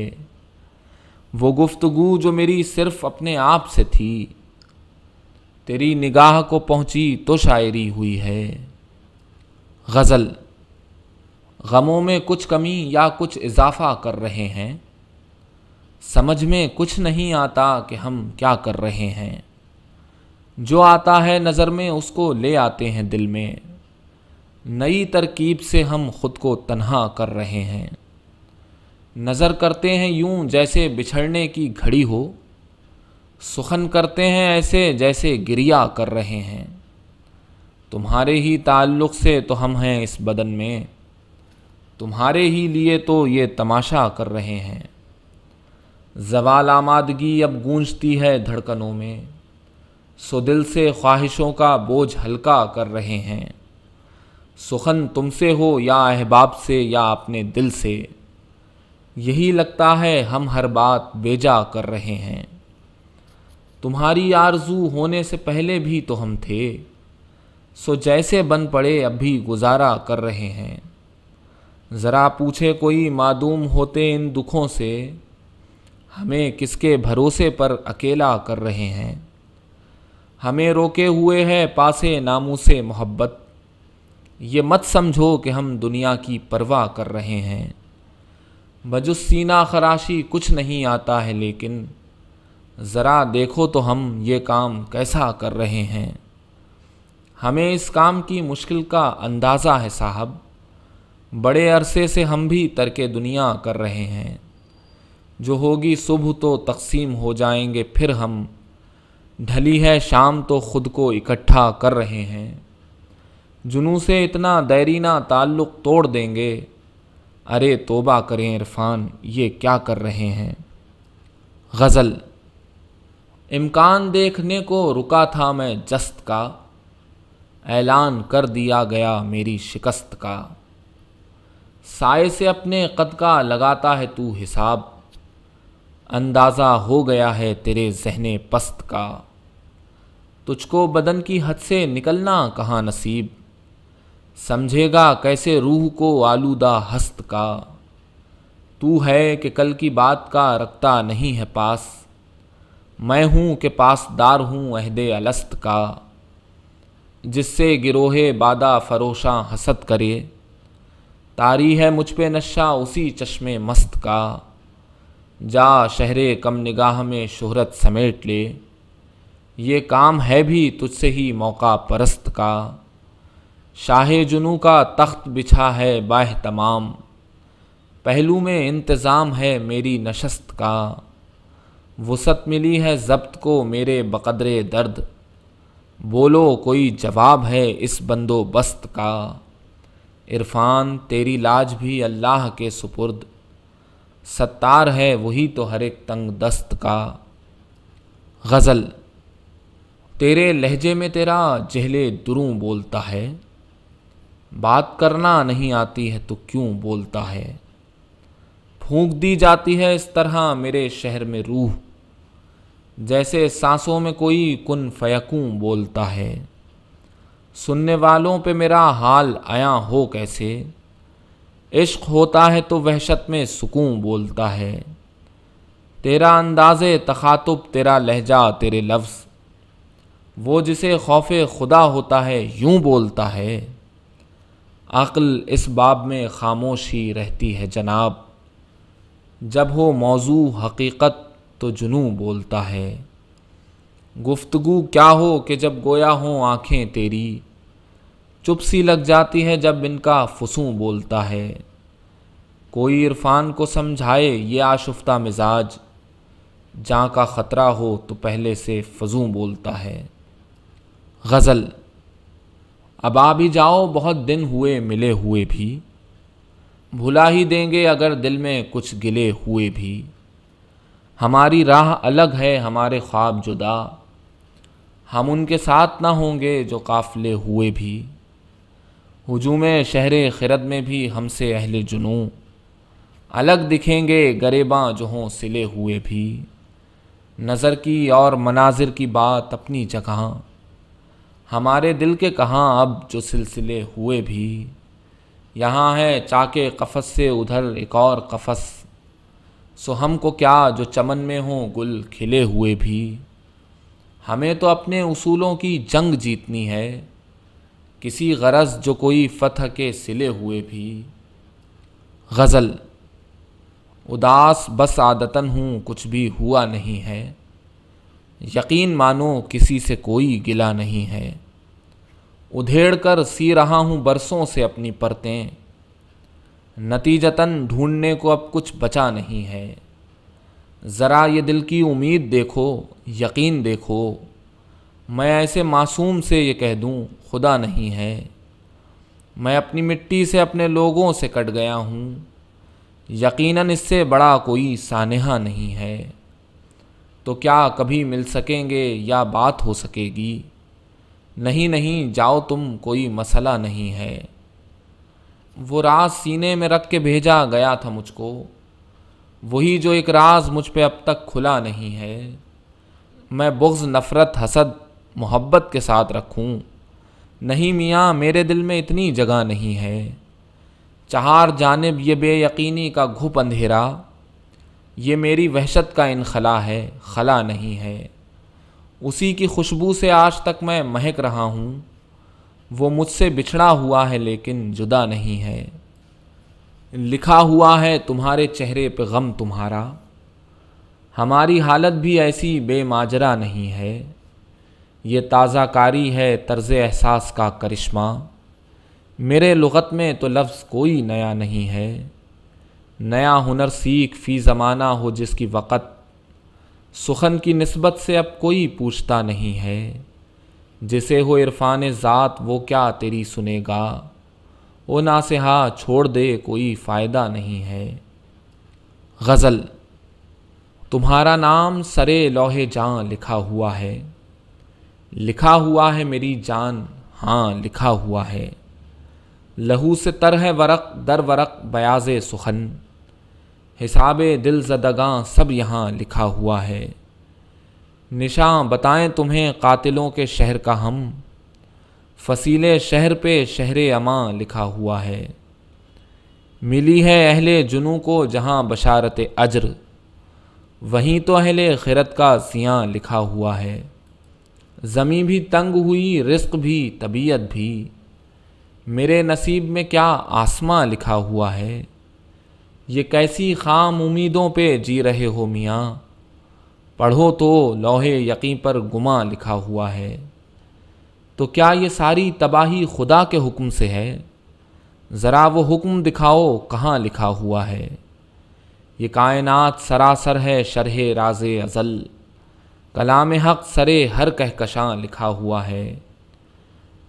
वो गुफ्तगु जो मेरी सिर्फ़ अपने आप से थी तेरी निगाह को पहुँची तो शायरी हुई है गज़ल गमों में कुछ कमी या कुछ इजाफा कर रहे हैं समझ में कुछ नहीं आता कि हम क्या कर रहे हैं जो आता है नज़र में उसको ले आते हैं दिल में नई तरकीब से हम खुद को तन्हा कर रहे हैं नज़र करते हैं यूं जैसे बिछड़ने की घड़ी हो सुखन करते हैं ऐसे जैसे गिरिया कर रहे हैं तुम्हारे ही ताल्लुक़ से तो हम हैं इस बदन में तुम्हारे ही लिए तो ये तमाशा कर रहे हैं जवाल आमादगी अब गूंजती है धड़कनों में सो दिल से ख्वाहिशों का बोझ हल्का कर रहे हैं सुखन तुमसे हो या अहबाब से या अपने दिल से यही लगता है हम हर बात बेजा कर रहे हैं तुम्हारी आरजू होने से पहले भी तो हम थे सो जैसे बन पड़े अभी गुजारा कर रहे हैं ज़रा पूछे कोई मादूम होते इन दुखों से हमें किसके भरोसे पर अकेला कर रहे हैं हमें रोके हुए है पासे नामों से मोहब्बत ये मत समझो कि हम दुनिया की परवाह कर रहे हैं बजुस सीना खराशी कुछ नहीं आता है लेकिन ज़रा देखो तो हम ये काम कैसा कर रहे हैं हमें इस काम की मुश्किल का अंदाज़ा है साहब बड़े अरसे से हम भी तरक दुनिया कर रहे हैं जो होगी सुबह तो तकसीम हो जाएंगे फिर हम ढली है शाम तो ख़ुद को इकट्ठा कर रहे हैं जुनू से इतना दैरीना ताल्लुक़ तोड़ देंगे अरे तोबा करें इरफान ये क्या कर रहे हैं गज़ल इम्कान देखने को रुका था मैं जस्त का ऐलान कर दिया गया मेरी शिकस्त का साय से अपने कद का लगाता है तू हिसाब अंदाज़ा हो गया है तेरे जहने पस्त का तुझको बदन की हद से निकलना कहाँ नसीब समझेगा कैसे रूह को आलूदा हस्त का तू है कि कल की बात का रखता नहीं है पास मैं हूँ के पासदार हूँ अहदे अलस्त का जिससे गिरोहे बादा फरोशा हसद करे तारी है मुझ पे नशा उसी चश्मे मस्त का जा शहरे कम निगाह में शोहरत समेट ले ये काम है भी तुझसे ही मौका परस्त का शाह जुनू का तख्त बिछा है बाह तमाम पहलू में इंतज़ाम है मेरी नशस्त का वसत मिली है जब्त को मेरे बकदरे दर्द बोलो कोई जवाब है इस बंदोबस्त का इरफान तेरी लाज भी अल्लाह के सुपुर्द सत्तार है वही तो हर एक तंग दस्त का गज़ल तेरे लहजे में तेरा जहले दुरू बोलता है बात करना नहीं आती है तो क्यों बोलता है फूंक दी जाती है इस तरह मेरे शहर में रूह जैसे सांसों में कोई कुन फयकूँ बोलता है सुनने वालों पे मेरा हाल आया हो कैसे इश्क होता है तो वहशत में सुकून बोलता है तेरा अंदाज तखातुब तेरा लहजा तेरे लफ्ज़ वो जिसे खौफ खुदा होता है यूं बोलता है अक्ल इस बाब में ख़ामोशी रहती है जनाब जब हो मौजू हकीकत तो जुनू बोलता है गुफ्तगु क्या हो कि जब गोया हों आँखें तेरी चुप सी लग जाती है जब इनका फसू बोलता है कोई इरफान को समझाए ये आशुफ्ता मिजाज जहाँ का ख़तरा हो तो पहले से फजू बोलता है गज़ल अब आ भी जाओ बहुत दिन हुए मिले हुए भी भुला ही देंगे अगर दिल में कुछ गिले हुए भी हमारी राह अलग है हमारे ख्वाब जुदा हम उनके साथ ना होंगे जो काफ़ले हुए भी हजूम शहर खिरत में भी हमसे अहल जुनू अलग दिखेंगे गरेबा जो हों सिले हुए भी नज़र की और मनाजिर की बात अपनी जगह हमारे दिल के कहाँ अब जो सिलसिले हुए भी यहाँ है चाके कफ़स से उधर एक और कफ़स सो हमको क्या जो चमन में हों गुल खिले हुए भी हमें तो अपने उसूलों की जंग जीतनी है किसी गरज जो कोई फतह के सिले हुए भी गज़ल उदास बस आदतन हूँ कुछ भी हुआ नहीं है यकीन मानो किसी से कोई गिला नहीं है उधेड़ कर सी रहा हूँ बरसों से अपनी परतें नतीजतन ढूंढने को अब कुछ बचा नहीं है ज़रा ये दिल की उम्मीद देखो यकीन देखो मैं ऐसे मासूम से ये कह दूँ खुदा नहीं है मैं अपनी मिट्टी से अपने लोगों से कट गया हूँ यकीनन इससे बड़ा कोई सानहा नहीं है तो क्या कभी मिल सकेंगे या बात हो सकेगी नहीं नहीं जाओ तुम कोई मसला नहीं है वो राज सीने में रख के भेजा गया था मुझको वही जो एक राज मुझ पे अब तक खुला नहीं है मैं बुग्ज़ नफ़रत हसद मोहब्बत के साथ रखूं नहीं मियाँ मेरे दिल में इतनी जगह नहीं है चार जानब ये बेयकीनी का घुप अंधेरा ये मेरी वहशत का इनखला है खला नहीं है उसी की खुशबू से आज तक मैं महक रहा हूँ वो मुझसे बिछड़ा हुआ है लेकिन जुदा नहीं है लिखा हुआ है तुम्हारे चेहरे पे गम तुम्हारा हमारी हालत भी ऐसी बेमाजरा नहीं है ये ताज़ा कारी है तर्ज एहसास का करिश्मा मेरे लगत में तो लफ्ज़ कोई नया नहीं है नया हुनर सीख फ़ी ज़माना हो जिसकी वक़्त सुखन की नस्बत से अब कोई पूछता नहीं है जिसे हो इरफान ज़ात वो क्या तेरी सुनेगा ओ ना से छोड़ दे कोई फ़ायदा नहीं है गज़ल तुम्हारा नाम सरे लोहे जहाँ लिखा हुआ है लिखा हुआ है मेरी जान हाँ लिखा हुआ है लहू से तर है वरक दर वरक बयाज सुखन हिसाब दिल जदगा सब यहाँ लिखा हुआ है निशां बताएं तुम्हें कातिलों के शहर का हम फसीले शहर पे शहर अमां लिखा हुआ है मिली है अहले जुनू को जहाँ बशारत अजर वहीं तो अहले खिरत का सियाँ लिखा हुआ है ज़मीं भी तंग हुई रिस्क भी तबीयत भी मेरे नसीब में क्या आसमां लिखा हुआ है ये कैसी खाम उम्मीदों पे जी रहे हो मियाँ पढ़ो तो लोहे यकीन पर गुमा लिखा हुआ है तो क्या ये सारी तबाही खुदा के हुक्म से है ज़रा वो हुक्म दिखाओ कहाँ लिखा हुआ है ये कायनात सरासर है शरह राज अज़ल कलाम हक सरे हर कहकशां लिखा हुआ है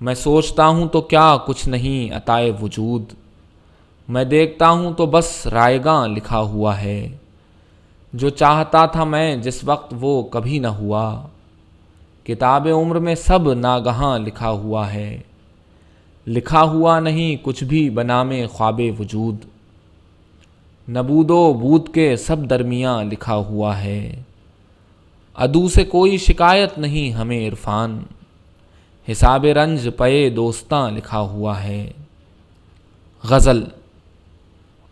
मैं सोचता हूँ तो क्या कुछ नहीं अताए वजूद मैं देखता हूँ तो बस रायगा लिखा हुआ है जो चाहता था मैं जिस वक्त वो कभी न हुआ किताब उम्र में सब नागहाँ लिखा हुआ है लिखा हुआ नहीं कुछ भी में ख्वाब वजूद नबूदो बूद के सब दरमियाँ लिखा हुआ है अदू से कोई शिकायत नहीं हमें इरफान हिसाब रंज पए दोस्तां लिखा हुआ है गज़ल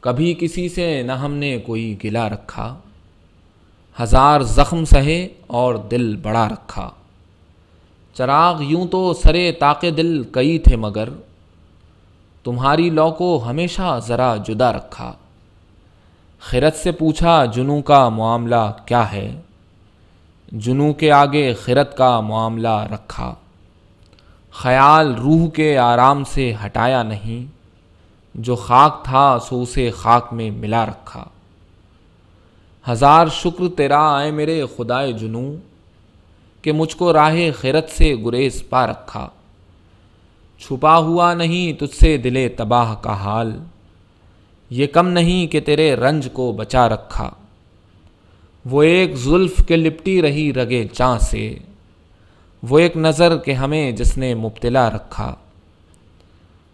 कभी किसी से न हमने कोई गिला रखा हज़ार ज़ख्म सहे और दिल बड़ा रखा चराग यूं तो सरे ताके दिल कई थे मगर तुम्हारी लौ को हमेशा ज़रा जुदा रखा खिरत से पूछा जुनू का मामला क्या है जुनू के आगे खिरत का मामला रखा ख्याल रूह के आराम से हटाया नहीं जो खाक था सो उसे खाक में मिला रखा हज़ार शुक्र तेरा आए मेरे खुदाए जुनू कि मुझको राह खिरत से गुरेज पा रखा छुपा हुआ नहीं तुझसे दिले तबाह का हाल ये कम नहीं कि तेरे रंज को बचा रखा वो एक जुल्फ़ के लिपटी रही रगे चाँ से वो एक नज़र के हमें जिसने मुब्तला रखा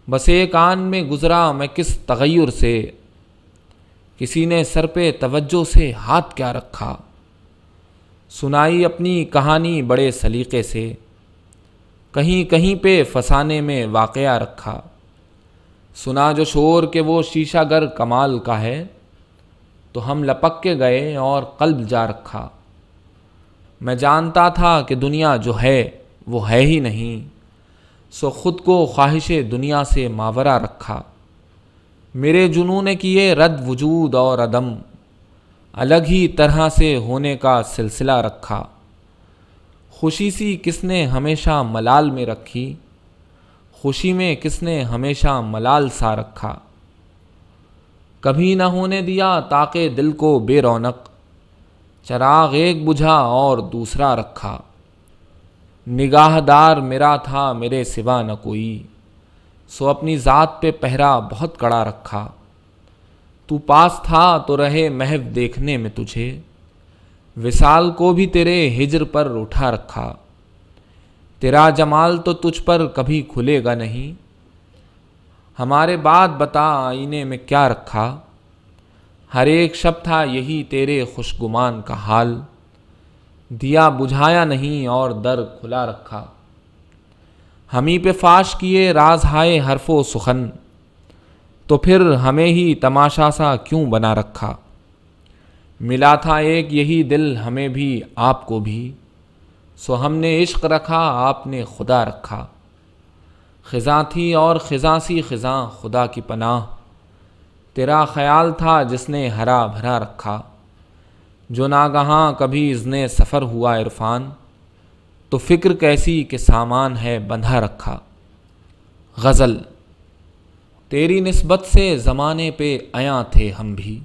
बस एक आन में गुज़रा मैं किस तगैर से किसी ने सर पे तवज्जो से हाथ क्या रखा सुनाई अपनी कहानी बड़े सलीके से कहीं कहीं पे फसाने में वाक़ रखा सुना जो शोर के वो शीशा गर कमाल का है तो हम लपक के गए और कल्ब जा रखा मैं जानता था कि दुनिया जो है वो है ही नहीं सो ख़ुद को ख्वाहिश दुनिया से मावरा रखा मेरे जुनू ने किए रद वजूद और अदम अलग ही तरह से होने का सिलसिला रखा खुशी सी किसने हमेशा मलाल में रखी खुशी में किसने हमेशा मलाल सा रखा कभी न होने दिया ताके दिल को बेरौनक चराग एक बुझा और दूसरा रखा निगाहदार मेरा था मेरे सिवा न कोई सो अपनी ज़ात पे पहरा बहुत कड़ा रखा तू पास था तो रहे महव देखने में तुझे विशाल को भी तेरे हिजर पर उठा रखा तेरा जमाल तो तुझ पर कभी खुलेगा नहीं हमारे बाद बता आईने में क्या रखा हर एक शब था यही तेरे खुशगुमान का हाल दिया बुझाया नहीं और दर खुला रखा हमी पे फाश किए राज हाय हरफो सुखन तो फिर हमें ही तमाशा सा क्यों बना रखा मिला था एक यही दिल हमें भी आपको भी सो हमने इश्क रखा आपने खुदा रखा खिजा थी और खिजा सी खिजा खुदा की पनाह तेरा ख्याल था जिसने हरा भरा रखा जो नागहाँ कभी इसने सफ़र हुआ इरफान तो फ़िक्र कैसी के सामान है बंधा रखा गज़ल तेरी नस्बत से ज़माने पे आया थे हम भी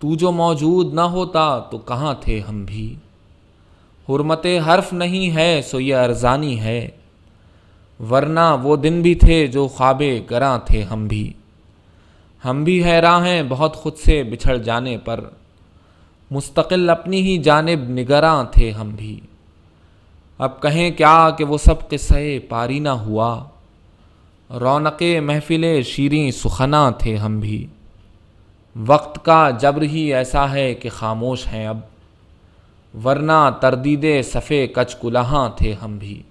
तू जो मौजूद ना होता तो कहाँ थे हम भी हरमत हर्फ नहीं है सो ये अरजानी है वरना वो दिन भी थे जो ख्वाबे गरा थे हम भी हम भी हैरान हैं बहुत खुद से बिछड़ जाने पर मुस्तकिल अपनी ही जानब निगरा थे हम भी अब कहें क्या कि वो सब किस्से पारी ना हुआ रौनक महफिल शीरी सुखना थे हम भी वक्त का जबर ही ऐसा है कि खामोश हैं अब वरना तरदीद सफ़े कचकुलहाँ थे हम भी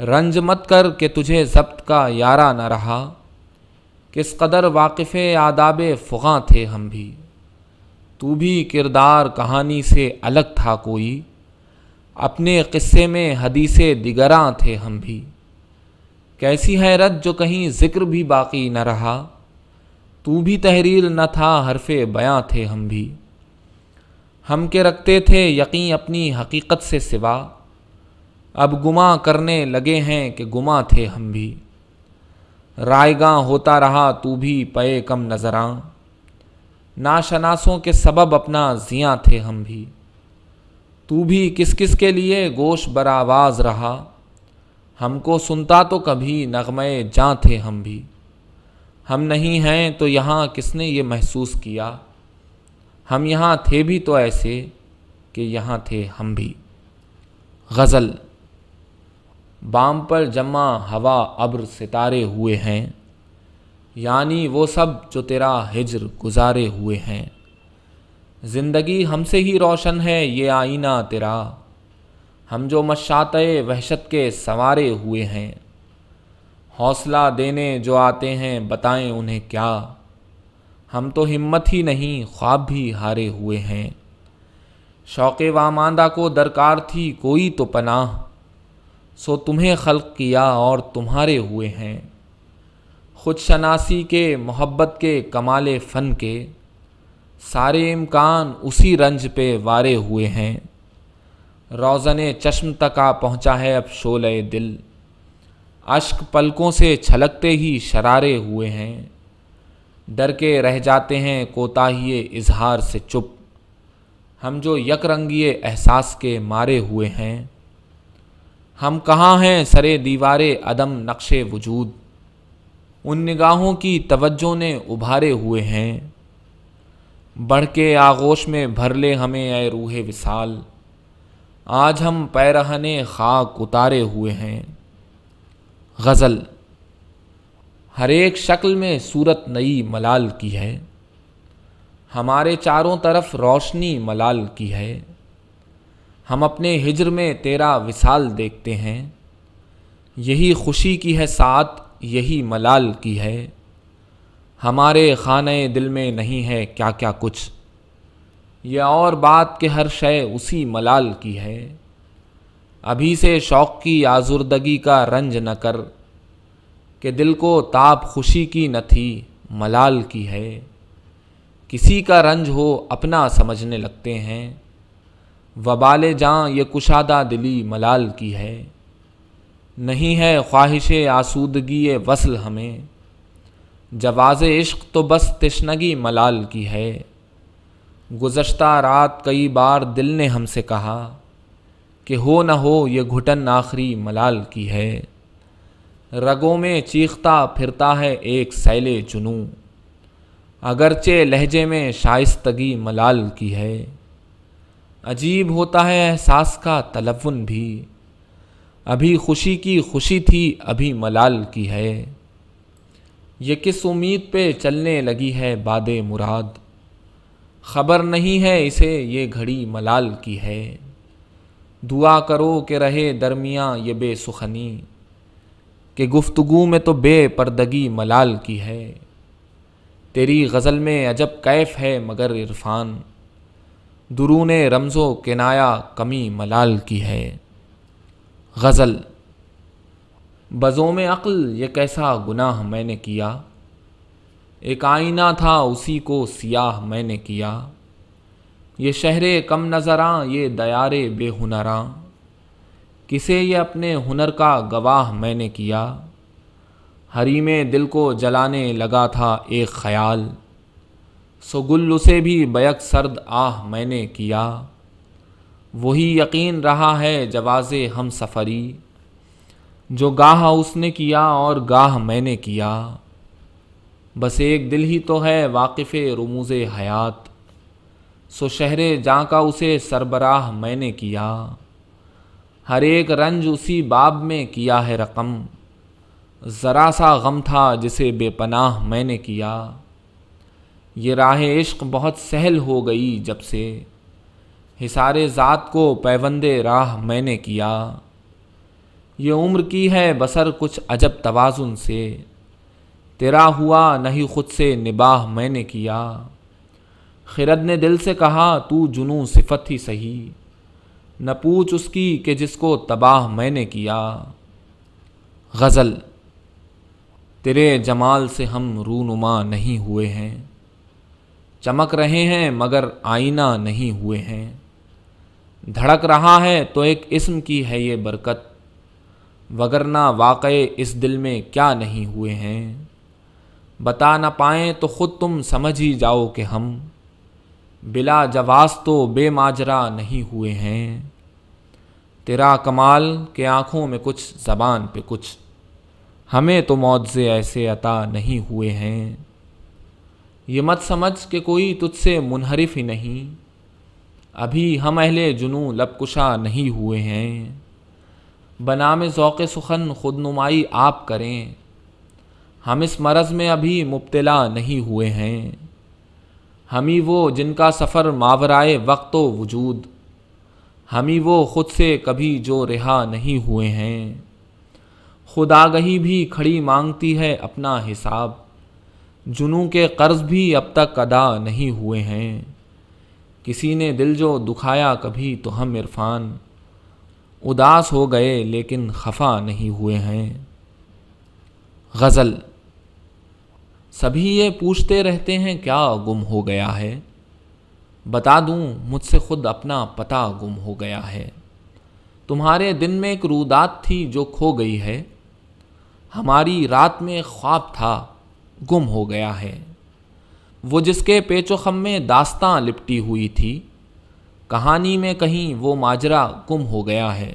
रंज मत कर के तुझे जब्त का यारा न रहा किस कदर वाकिफ़ आदाब फ़ुगा थे हम भी तू भी किरदार कहानी से अलग था कोई अपने क़स्से में हदीसे दिगरा थे हम भी कैसी हैरत जो कहीं ज़िक्र भी बाकी न रहा तू भी तहरीर न था हरफ बयां थे हम भी हम के रखते थे यकीन अपनी हकीकत से सिवा अब गुमा करने लगे हैं कि गुमा थे हम भी रायगा होता रहा तू भी पए कम नजरा नाशनासों के सबब अपना जियाँ थे हम भी तू भी किस किस के लिए गोश बरावाज रहा हमको सुनता तो कभी नगमे जा थे हम भी हम नहीं हैं तो यहाँ किसने ये महसूस किया हम यहाँ थे भी तो ऐसे कि यहाँ थे हम भी गज़ल बाम पर जमा हवा अब्र सितारे हुए हैं यानी वो सब जो तेरा हिजर गुजारे हुए हैं ज़िंदगी हमसे ही रोशन है ये आईना तेरा हम जो मशात वहशत के संवारे हुए हैं हौसला देने जो आते हैं बताएं उन्हें क्या हम तो हिम्मत ही नहीं ख्वाब भी हारे हुए हैं शौक़ वामांदा को दरकार थी कोई तो पनाह सो तुम्हें खल्क किया और तुम्हारे हुए हैं खुद शनासी के मोहब्बत के कमाल फ़न के सारे इम्कान उसी रंज पे वारे हुए हैं रोज़न चश्म तक आ पहुँचा है अब शोले दिल अश्क पलकों से छलकते ही शरारे हुए हैं डर के रह जाते हैं कोताही इजहार से चुप हम जो यक यकरंगी एहसास के मारे हुए हैं हम कहाँ हैं सरे दीवारे अदम नक्शे वजूद उन निगाहों की तवज्जो ने उभारे हुए हैं बढ़ के आगोश में भर ले हमें ए रूह विसाल आज हम पैरहने खाक उतारे हुए हैं गज़ल हर एक शक्ल में सूरत नई मलाल की है हमारे चारों तरफ रोशनी मलाल की है हम अपने हिजर में तेरा विसाल देखते हैं यही खुशी की है साथ यही मलाल की है हमारे खाने दिल में नहीं है क्या क्या कुछ यह और बात के हर शय उसी मलाल की है अभी से शौक़ की आज़ुर्दगी का रंज न कर के दिल को ताप खुशी की न थी मलाल की है किसी का रंज हो अपना समझने लगते हैं वबाल जाँ ये कुशादा दिली मलाल की है नहीं है ख्वाहिश आसूदगी वसल हमें जवाज इश्क तो बस तश्नगी मलाल की है गुज्त रात कई बार दिल ने हमसे कहा कि हो न हो ये घुटन आखिरी मलाल की है रगों में चीखता फिरता है एक सैले चुनू अगरचे लहजे में शाइस्तगी मलाल की है अजीब होता है एहसास का तलवन भी अभी खुशी की खुशी थी अभी मलाल की है ये किस उम्मीद पे चलने लगी है बाद मुराद खबर नहीं है इसे ये घड़ी मलाल की है दुआ करो कि रहे दरमियाँ ये बेसुखनी कि गुफ्तगु में तो बेपरदगी मलाल की है तेरी गज़ल में अजब कैफ है मगर इरफान दुरून रमज़ो किनाया कमी मलाल की है गज़ल बज़ोम अक्ल ये कैसा गुनाह मैंने किया एक आईना था उसी को सियाह मैंने किया ये शहर कम नज़रा ये दयारे बेहुनरा किसे ये अपने हुनर का गवाह मैंने किया हरी में दिल को जलाने लगा था एक ख़याल सो गुल उसे भी बैक सर्द आह मैंने किया वही यकीन रहा है जवाज़ हम सफ़री जो गाह उसने किया और गाह मैंने किया बस एक दिल ही तो है वाकिफ़ रमूज़ हयात सो शहरे जहाँ का उसे सरबराह मैंने किया हर एक रंज उसी बाब में किया है रकम ज़रा सा गम था जिसे बेपनाह मैंने किया ये राह इश्क बहुत सहल हो गई जब से हिसारे ज़ात को पैवंदे राह मैंने किया ये उम्र की है बसर कुछ अजब तवाजुन से तेरा हुआ नहीं खुद से निबाह मैंने किया खिरद ने दिल से कहा तू जुनू सिफत ही सही न पूछ उसकी कि जिसको तबाह मैंने किया गज़ल तेरे जमाल से हम रूनुमा नहीं हुए हैं चमक रहे हैं मगर आईना नहीं हुए हैं धड़क रहा है तो एक इसम की है ये बरकत वगरना वाक़ इस दिल में क्या नहीं हुए हैं बता ना पाए तो ख़ुद तुम समझ ही जाओ कि हम बिला जवास तो बेमाजरा नहीं हुए हैं तेरा कमाल के आँखों में कुछ ज़बान पे कुछ हमें तो मुआवजे ऐसे अता नहीं हुए हैं ये मत समझ के कोई तुझसे मुनहरफ ही नहीं अभी हम अहले जुनू लबकुशा नहीं हुए हैं बनाम ओक़ सुखन खुदनुमाई आप करें हम इस मरज़ में अभी मुबतला नहीं हुए हैं हम ही वो जिनका सफ़र मावराए वक्त व वजूद हम ही वो ख़ुद से कभी जो रिहा नहीं हुए हैं खुदागही भी खड़ी मांगती है अपना हिसाब जुनू के कर्ज़ भी अब तक अदा नहीं हुए हैं किसी ने दिल जो दुखाया कभी तो हम इरफान उदास हो गए लेकिन खफा नहीं हुए हैं गज़ल सभी ये पूछते रहते हैं क्या गुम हो गया है बता दूँ मुझसे खुद अपना पता गुम हो गया है तुम्हारे दिन में एक रूदात थी जो खो गई है हमारी रात में ख्वाब था गुम हो गया है वो जिसके पेचोखम में दास्तां लिपटी हुई थी कहानी में कहीं वो माजरा गुम हो गया है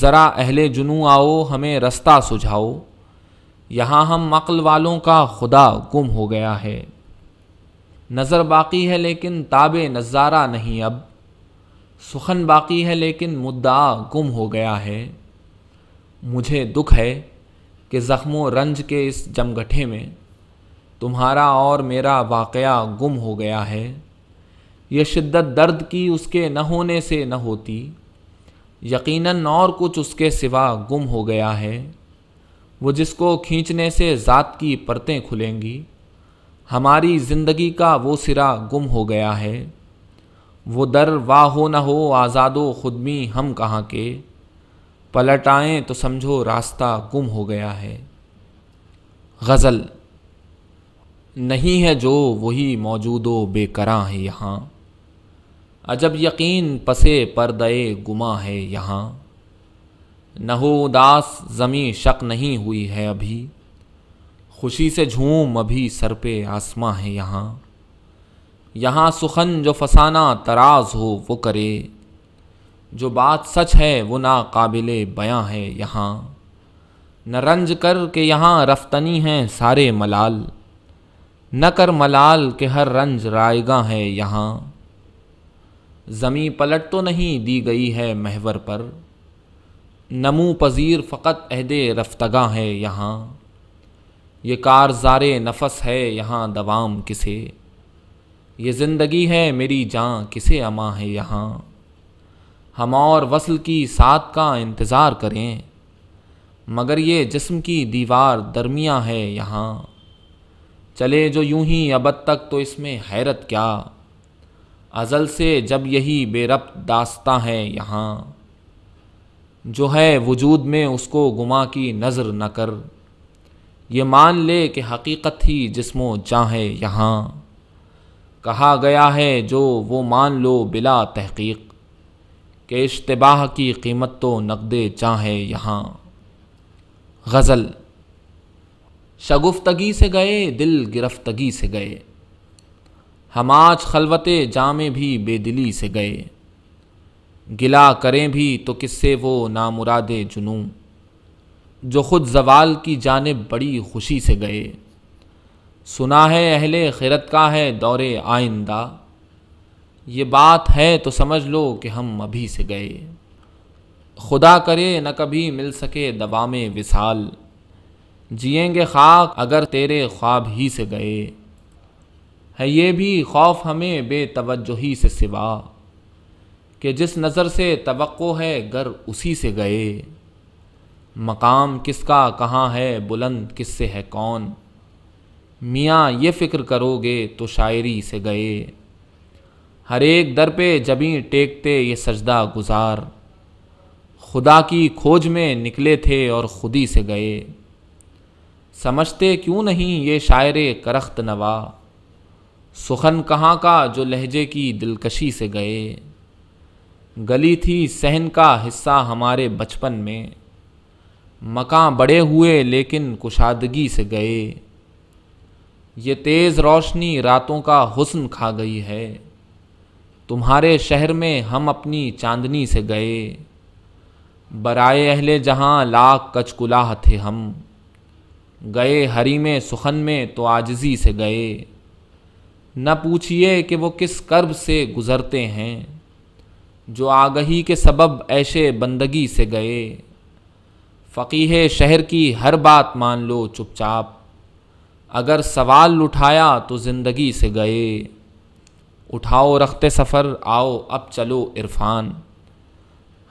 ज़रा अहले जुनू आओ हमें रास्ता सुझाओ यहाँ हम मकल वालों का खुदा गुम हो गया है नज़र बाकी है लेकिन ताब नज़ारा नहीं अब सुखन बाकी है लेकिन मुद्दा गुम हो गया है मुझे दुख है कि ज़ख्मों रंज के इस जमघटे में तुम्हारा और मेरा वाक़ गुम हो गया है यह शिद्दत दर्द की उसके न होने से न होती यकीनन और कुछ उसके सिवा गुम हो गया है वो जिसको खींचने से ज़ात की परतें खुलेंगी हमारी ज़िंदगी का वो सिरा गुम हो गया है वो दर वाह हो न हो आज़ादो खुदमी हम कहाँ के पलट आएँ तो समझो रास्ता गुम हो गया है गज़ल नहीं है जो वही मौजूद व बेकरा है यहाँ अजब यकीन पसे परदे गुमा है यहाँ न हो उदास ज़मी शक नहीं हुई है अभी खुशी से झूम अभी सर पे आसमां है यहाँ यहाँ सुखन जो फसाना तराज हो वो करे जो बात सच है वो काबिल बयां है यहाँ न रंज कर के यहाँ रफ्तनी हैं सारे मलाल न कर मलाल के हर रंज रायगा है यहाँ ज़मी पलट तो नहीं दी गई है महवर पर नमो पज़ीर फ़कत अहद रफ्तगा है यहाँ ये कारजार नफस है यहाँ दवाम किसे ये ज़िंदगी है मेरी जान किसे अमां है यहाँ हम और वसल की साथ का इंतज़ार करें मगर ये जिस्म की दीवार दरमिया है यहाँ चले जो यूं ही अब तक तो इसमें हैरत क्या अज़ल से जब यही बेरब दास्ता है यहाँ जो है वजूद में उसको गुमा की नज़र न कर ये मान ले कि हकीकत ही जिसमो जहाँ है यहाँ कहा गया है जो वो मान लो बिला तहकीक कि इश्तबाह की कीमत तो नकदे चाहे यहाँ गज़ल शगुफ्तगी से गए दिल गिरफ्तगी से गए हम आज खलवत जामे भी बेदिली से गए गिला करें भी तो किससे वो नामुराद जुनू जो खुद जवाल की जानब बड़ी खुशी से गए सुना है अहले खिरत का है दौरे आइंदा ये बात है तो समझ लो कि हम अभी से गए खुदा करे न कभी मिल सके में विसाल जियेंगे खाक अगर तेरे ख्वाब ही से गए है ये भी खौफ हमें बेतवजही से सिवा कि जिस नज़र से तो है गर उसी से गए मकाम किसका कहाँ है बुलंद किससे है कौन मियाँ ये फ़िक्र करोगे तो शायरी से गए हर एक दर पे जबी टेकते ये सजदा गुजार खुदा की खोज में निकले थे और खुदी से गए समझते क्यों नहीं ये शायर करख्त नवा सुखन कहाँ का जो लहजे की दिलकशी से गए गली थी सहन का हिस्सा हमारे बचपन में मकां बड़े हुए लेकिन कुशादगी से गए ये तेज़ रोशनी रातों का हुस्न खा गई है तुम्हारे शहर में हम अपनी चांदनी से गए बराए अहले जहाँ लाख कचकुलाह थे हम गए हरी में सुखन में तो आजजी से गए न पूछिए कि वो किस कर्ब से गुज़रते हैं जो आगही के सबब ऐशे बंदगी से गए फ़कीह शहर की हर बात मान लो चुपचाप अगर सवाल उठाया तो ज़िंदगी से गए उठाओ रखते सफ़र आओ अब चलो इरफान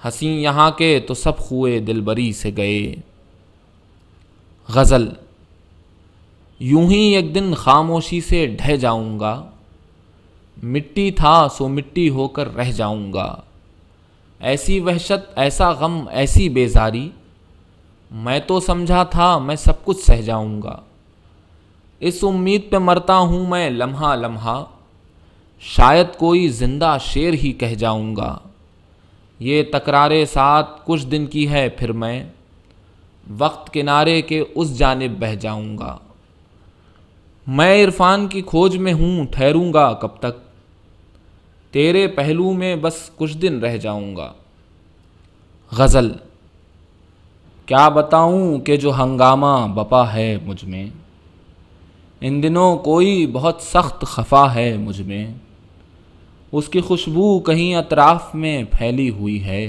हसी यहाँ के तो सब हुए दिलबरी से गए गज़ल यूं ही एक दिन खामोशी से ढह जाऊँगा मिट्टी था सो मिट्टी होकर रह जाऊँगा ऐसी वहशत ऐसा गम ऐसी बेजारी मैं तो समझा था मैं सब कुछ सह जाऊँगा इस उम्मीद पे मरता हूँ मैं लम्हा लम्हा शायद कोई जिंदा शेर ही कह जाऊंगा ये तकरारे साथ कुछ दिन की है फिर मैं वक्त किनारे के उस जानब बह जाऊंगा मैं इरफान की खोज में हूँ ठहरूँगा कब तक तेरे पहलू में बस कुछ दिन रह जाऊंगा गज़ल क्या बताऊँ कि जो हंगामा बपा है मुझ में इन दिनों कोई बहुत सख्त खफा है मुझ में उसकी खुशबू कहीं अतराफ में फैली हुई है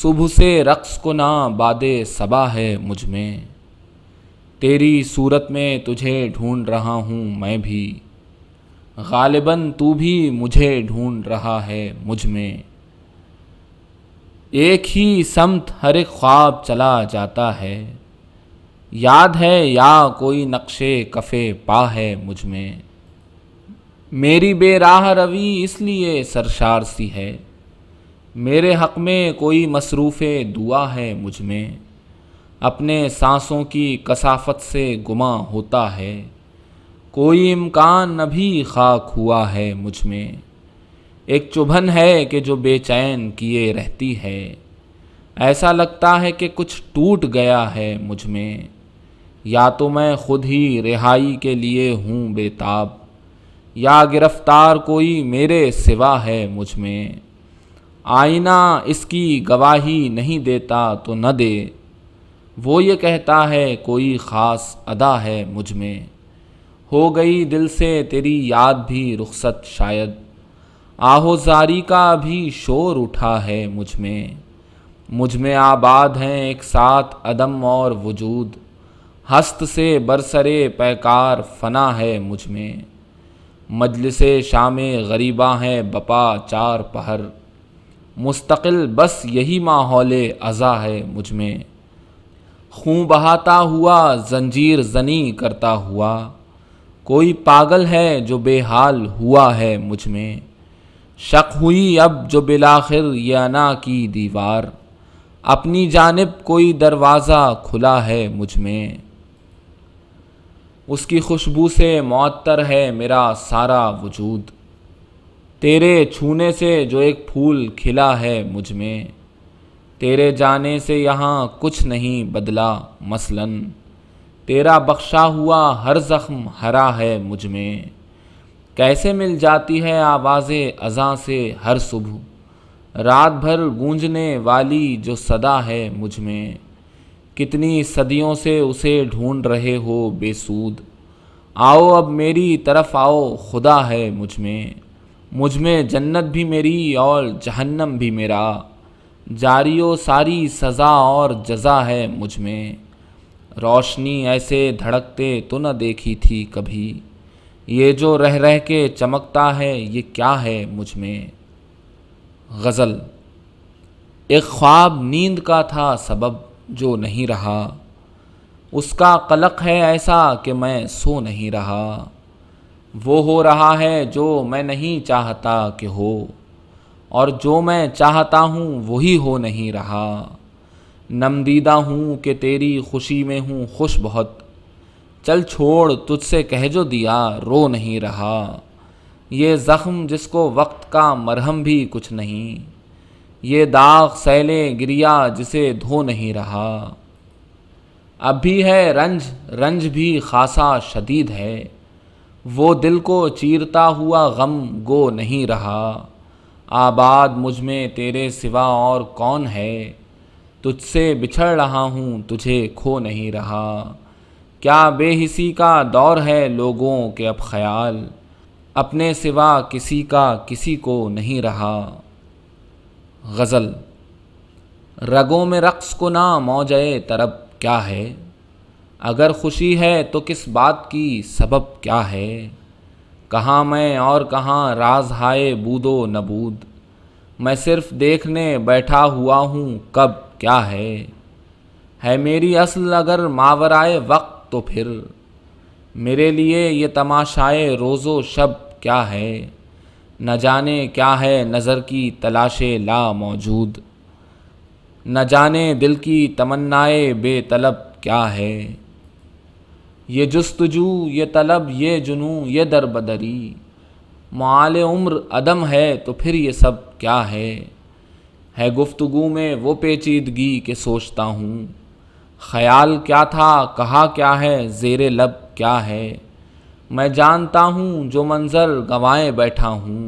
सुबह से रक्स को ना बादे सबा है मुझ में तेरी सूरत में तुझे ढूंढ रहा हूँ मैं भी गालिबन तू भी मुझे ढूंढ रहा है मुझ में एक ही समत हर एक ख्वाब चला जाता है याद है या कोई नक्शे कफ़े पा है मुझ में मेरी बेराह रवि इसलिए सरशार सी है मेरे हक में कोई मसरूफ़ दुआ है मुझ में अपने सांसों की कसाफत से गुमा होता है कोई इम्कान अभी खाक हुआ है मुझ में एक चुभन है कि जो बेचैन किए रहती है ऐसा लगता है कि कुछ टूट गया है मुझ में या तो मैं खुद ही रिहाई के लिए हूँ बेताब या गिरफ्तार कोई मेरे सिवा है मुझ में आईना इसकी गवाही नहीं देता तो न दे वो ये कहता है कोई ख़ास अदा है मुझ में हो गई दिल से तेरी याद भी रुखसत शायद आहोजारी का भी शोर उठा है मुझ में मुझ में आबाद हैं एक साथ अदम और वजूद हस्त से बरसरे पैकार फना है मुझ में मजलिस शाम गरीबा हैं बपा चार पहर मुस्तकिल बस यही माहौल अज़ा है मुझ में खूँ बहाता हुआ जंजीर जनी करता हुआ कोई पागल है जो बेहाल हुआ है मुझ में शक हुई अब जो बिलाखिर याना की दीवार अपनी जानब कोई दरवाज़ा खुला है मुझ में उसकी खुशबू से मअतर है मेरा सारा वजूद तेरे छूने से जो एक फूल खिला है मुझ में तेरे जाने से यहाँ कुछ नहीं बदला मसलन तेरा बख्शा हुआ हर ज़ख्म हरा है मुझ में कैसे मिल जाती है आवाज़ अज़ा से हर सुबह रात भर गूंजने वाली जो सदा है मुझ में कितनी सदियों से उसे ढूंढ रहे हो बेसूद आओ अब मेरी तरफ आओ खुदा है मुझ में मुझ में जन्नत भी मेरी और जहन्नम भी मेरा जारियो सारी सज़ा और जजा है मुझ में रोशनी ऐसे धड़कते तो न देखी थी कभी ये जो रह रह के चमकता है ये क्या है मुझ में गज़ल एक ख्वाब नींद का था सबब जो नहीं रहा उसका कलक है ऐसा कि मैं सो नहीं रहा वो हो रहा है जो मैं नहीं चाहता कि हो और जो मैं चाहता हूँ वही हो नहीं रहा नमदीदा हूँ कि तेरी खुशी में हूँ खुश बहुत चल छोड़ तुझसे कह जो दिया रो नहीं रहा ये ज़ख्म जिसको वक्त का मरहम भी कुछ नहीं ये दाग सैलें गिरिया जिसे धो नहीं रहा अब भी है रंज रंज भी खासा शदीद है वो दिल को चीरता हुआ गम गो नहीं रहा आबाद मुझ में तेरे सिवा और कौन है तुझसे बिछड़ रहा हूँ तुझे खो नहीं रहा क्या बेहिसी का दौर है लोगों के अब ख्याल अपने सिवा किसी का किसी को नहीं रहा गज़ल रगों में रक़्स को ना मौज तरब क्या है अगर खुशी है तो किस बात की सबब क्या है कहाँ मैं और कहाँ राज हाय बूदो नबूद मैं सिर्फ देखने बैठा हुआ हूँ कब क्या है है मेरी असल अगर मावराए वक्त तो फिर मेरे लिए ये तमाशाए रोज़ो शब क्या है न जाने क्या है नज़र की तलाश ला मौजूद न जाने दिल की तमन्नाए बेतलब क्या है ये जस्तजू ये तलब ये जुनू ये दर बदरी माल उम्र अदम है तो फिर ये सब क्या है है गुफ्तगु में वो पेचीदगी के सोचता हूँ ख्याल क्या था कहा क्या है जेर लब क्या है मैं जानता हूँ जो मंज़र गंवाए बैठा हूँ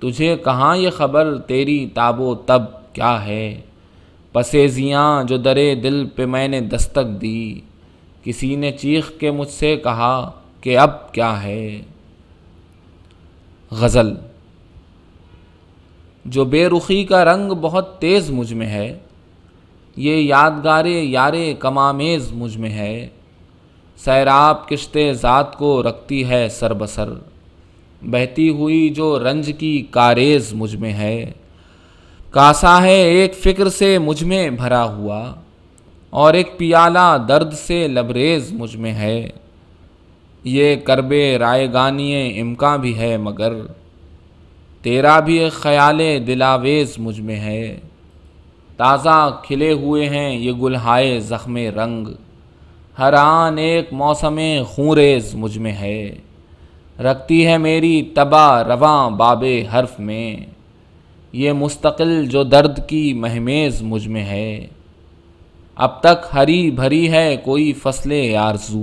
तुझे कहाँ ये खबर तेरी ताबो तब क्या है पसेजियाँ जो दरे दिल पे मैंने दस्तक दी किसी ने चीख के मुझसे कहा कि अब क्या है गज़ल जो बेरुखी का रंग बहुत तेज़ मुझ में है ये यादगारे यारे कमामेज़ मुझ में है सैराब किश्ते ज़ात को रखती है सरबसर बहती हुई जो रंज की कारेज मुझ में है कासा है एक फ़िक्र से मुझ में भरा हुआ और एक पियाला दर्द से लबरेज मुझ में है ये करबे रायगानी इमका भी है मगर तेरा भी एक ख्याल दिलावेज मुझ में है ताज़ा खिले हुए हैं ये गुलहाए ज़ख्म रंग हर आन एक मौसम खूरेज मुझ में है रखती है मेरी तबा रवा बाबे हर्फ में ये मुस्तकिल जो दर्द की महमेज़ मुझ में है अब तक हरी भरी है कोई फसल आरजू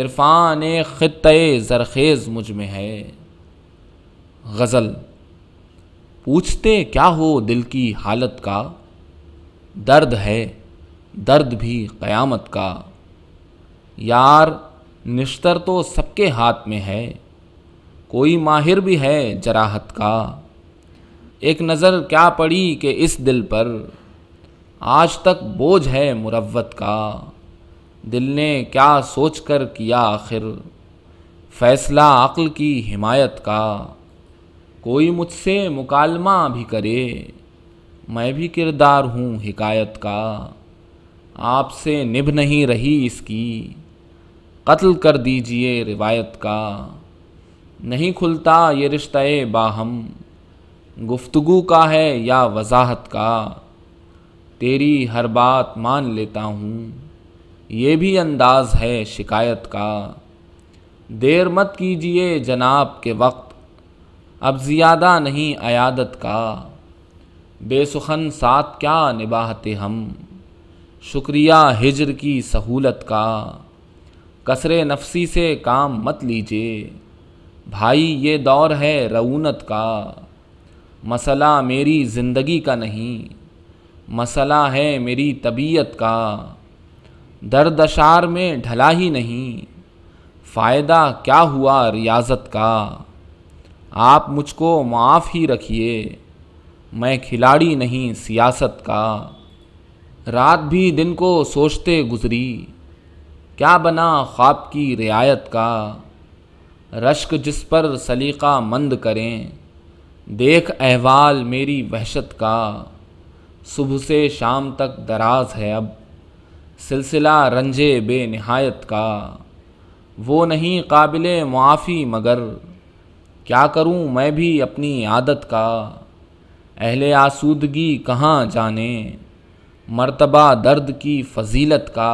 इरफान एक ख़त्े ज़रखेज़ मुझ में है गज़ल पूछते क्या हो दिल की हालत का दर्द है दर्द भी क़यामत का यार निश्तर तो सबके हाथ में है कोई माहिर भी है जराहत का एक नज़र क्या पड़ी कि इस दिल पर आज तक बोझ है मुरवत का दिल ने क्या सोच कर किया आखिर फैसला अक्ल की हिमायत का कोई मुझसे मुकालमा भी करे मैं भी किरदार हूँ हिकायत का आपसे निभ नहीं रही इसकी कत्ल कर दीजिए रिवायत का नहीं खुलता ये रिश्ता बाहम गुफ्तगु का है या वजाहत का तेरी हर बात मान लेता हूँ ये भी अंदाज है शिकायत का देर मत कीजिए जनाब के वक्त अब ज़्यादा नहीं अयादत का बेसुखन साथ क्या निबाहते हम शुक्रिया हिजर की सहूलत का कसरे नफसी से काम मत लीजिए भाई ये दौर है रऊनत का मसला मेरी ज़िंदगी का नहीं मसला है मेरी तबीयत का दर्दशार में ढला ही नहीं फ़ायदा क्या हुआ रियाजत का आप मुझको माफ़ ही रखिए मैं खिलाड़ी नहीं सियासत का रात भी दिन को सोचते गुज़री क्या बना ख्वाब की रियायत का रश्क जिस पर सलीका मंद करें देख अहवाल मेरी वहशत का सुबह से शाम तक दराज है अब सिलसिला रंजे नहायत का वो नहीं काबिल मुआफ़ी मगर क्या करूं मैं भी अपनी आदत का अहले आसूदगी कहाँ जाने मर्तबा दर्द की फजीलत का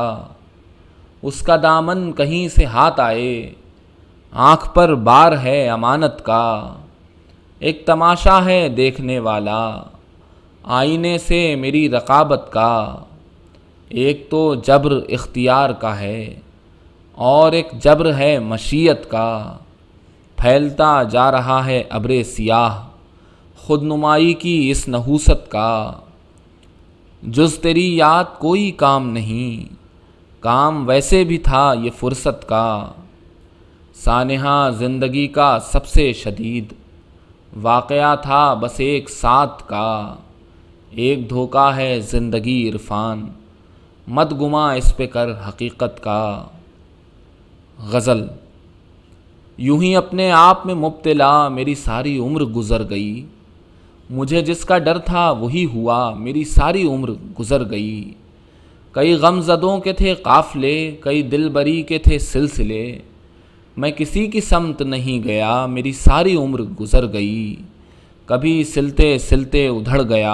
उसका दामन कहीं से हाथ आए आँख पर बार है अमानत का एक तमाशा है देखने वाला आईने से मेरी रकाबत का एक तो जब्र इख्तियार का है और एक जब्र है मशीयत का फैलता जा रहा है अबरे सियाह खुदनुमाई की इस नहूसत का जुज तेरी याद कोई काम नहीं काम वैसे भी था ये फुर्सत का सानहा ज़िंदगी का सबसे शदीद वाक़ था बस एक साथ का एक धोखा है ज़िंदगी इरफान मत गुमा इस पे कर हकीकत का गज़ल यूं ही अपने आप में मुबतला मेरी सारी उम्र गुज़र गई मुझे जिसका डर था वही हुआ मेरी सारी उम्र गुज़र गई कई गमजदों के थे काफ़ले कई दिलबरी के थे सिलसिले मैं किसी की समत नहीं गया मेरी सारी उम्र गुजर गई कभी सिलते सिलते उधड़ गया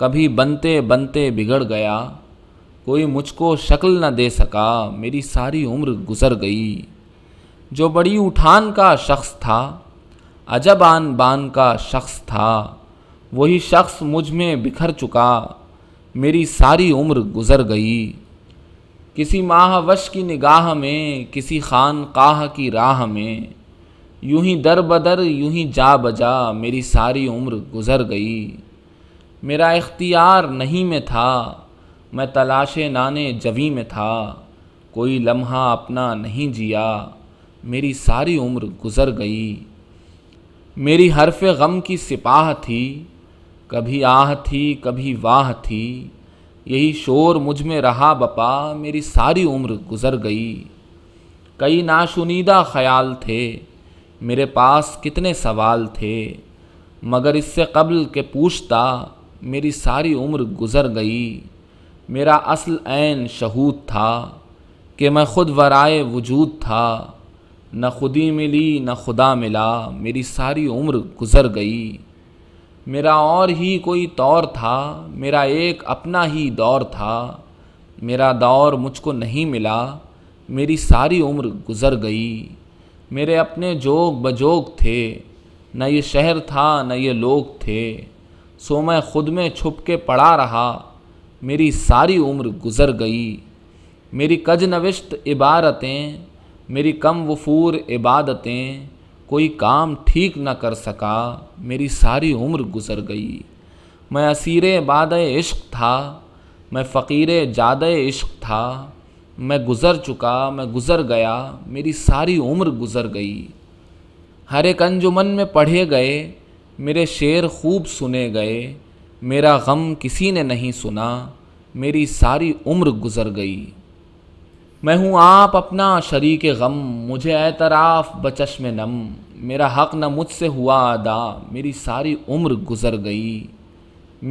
कभी बनते बनते बिगड़ गया कोई मुझको शक्ल न दे सका मेरी सारी उम्र गुजर गई जो बड़ी उठान का शख्स था अजब आन बान का शख्स था वही शख्स मुझ में बिखर चुका मेरी सारी उम्र गुज़र गई किसी माहवश की निगाह में किसी खान काह की राह में यूं ही दर बदर यूं ही जा बजा मेरी सारी उम्र गुज़र गई मेरा इख्तियार नहीं में था मैं तलाश नाने जवी में था कोई लम्हा अपना नहीं जिया मेरी सारी उम्र गुज़र गई मेरी हरफ गम की सिपाह थी कभी आह थी कभी वाह थी यही शोर मुझ में रहा बपा मेरी सारी उम्र गुजर गई कई नाशुनीदा ख्याल थे मेरे पास कितने सवाल थे मगर इससे कबल के पूछता मेरी सारी उम्र गुजर गई मेरा असल ऐन शहूद था कि मैं खुद वराए वजूद था न खुदी मिली न खुदा मिला मेरी सारी उम्र गुजर गई मेरा और ही कोई तौर था मेरा एक अपना ही दौर था मेरा दौर मुझको नहीं मिला मेरी सारी उम्र गुज़र गई मेरे अपने जोग बजोग थे न ये शहर था न ये लोग थे सो मैं ख़ुद में छुप के पड़ा रहा मेरी सारी उम्र गुज़र गई मेरी कजनविश्त इबारतें मेरी कम वफूर इबादतें कोई काम ठीक न कर सका मेरी सारी उम्र गुजर गई मैं असीर बाद इश्क था मैं फ़कीर जाद इश्क था मैं गुज़र चुका मैं गुज़र गया मेरी सारी उम्र गुज़र गई हर एक अंजुमन में पढ़े गए मेरे शेर खूब सुने गए मेरा गम किसी ने नहीं सुना मेरी सारी उम्र गुज़र गई मैं हूँ आप अपना शरीक गम मुझे एतराफ़ बचश में नम मेरा हक न मुझसे हुआ अदा मेरी सारी उम्र गुज़र गई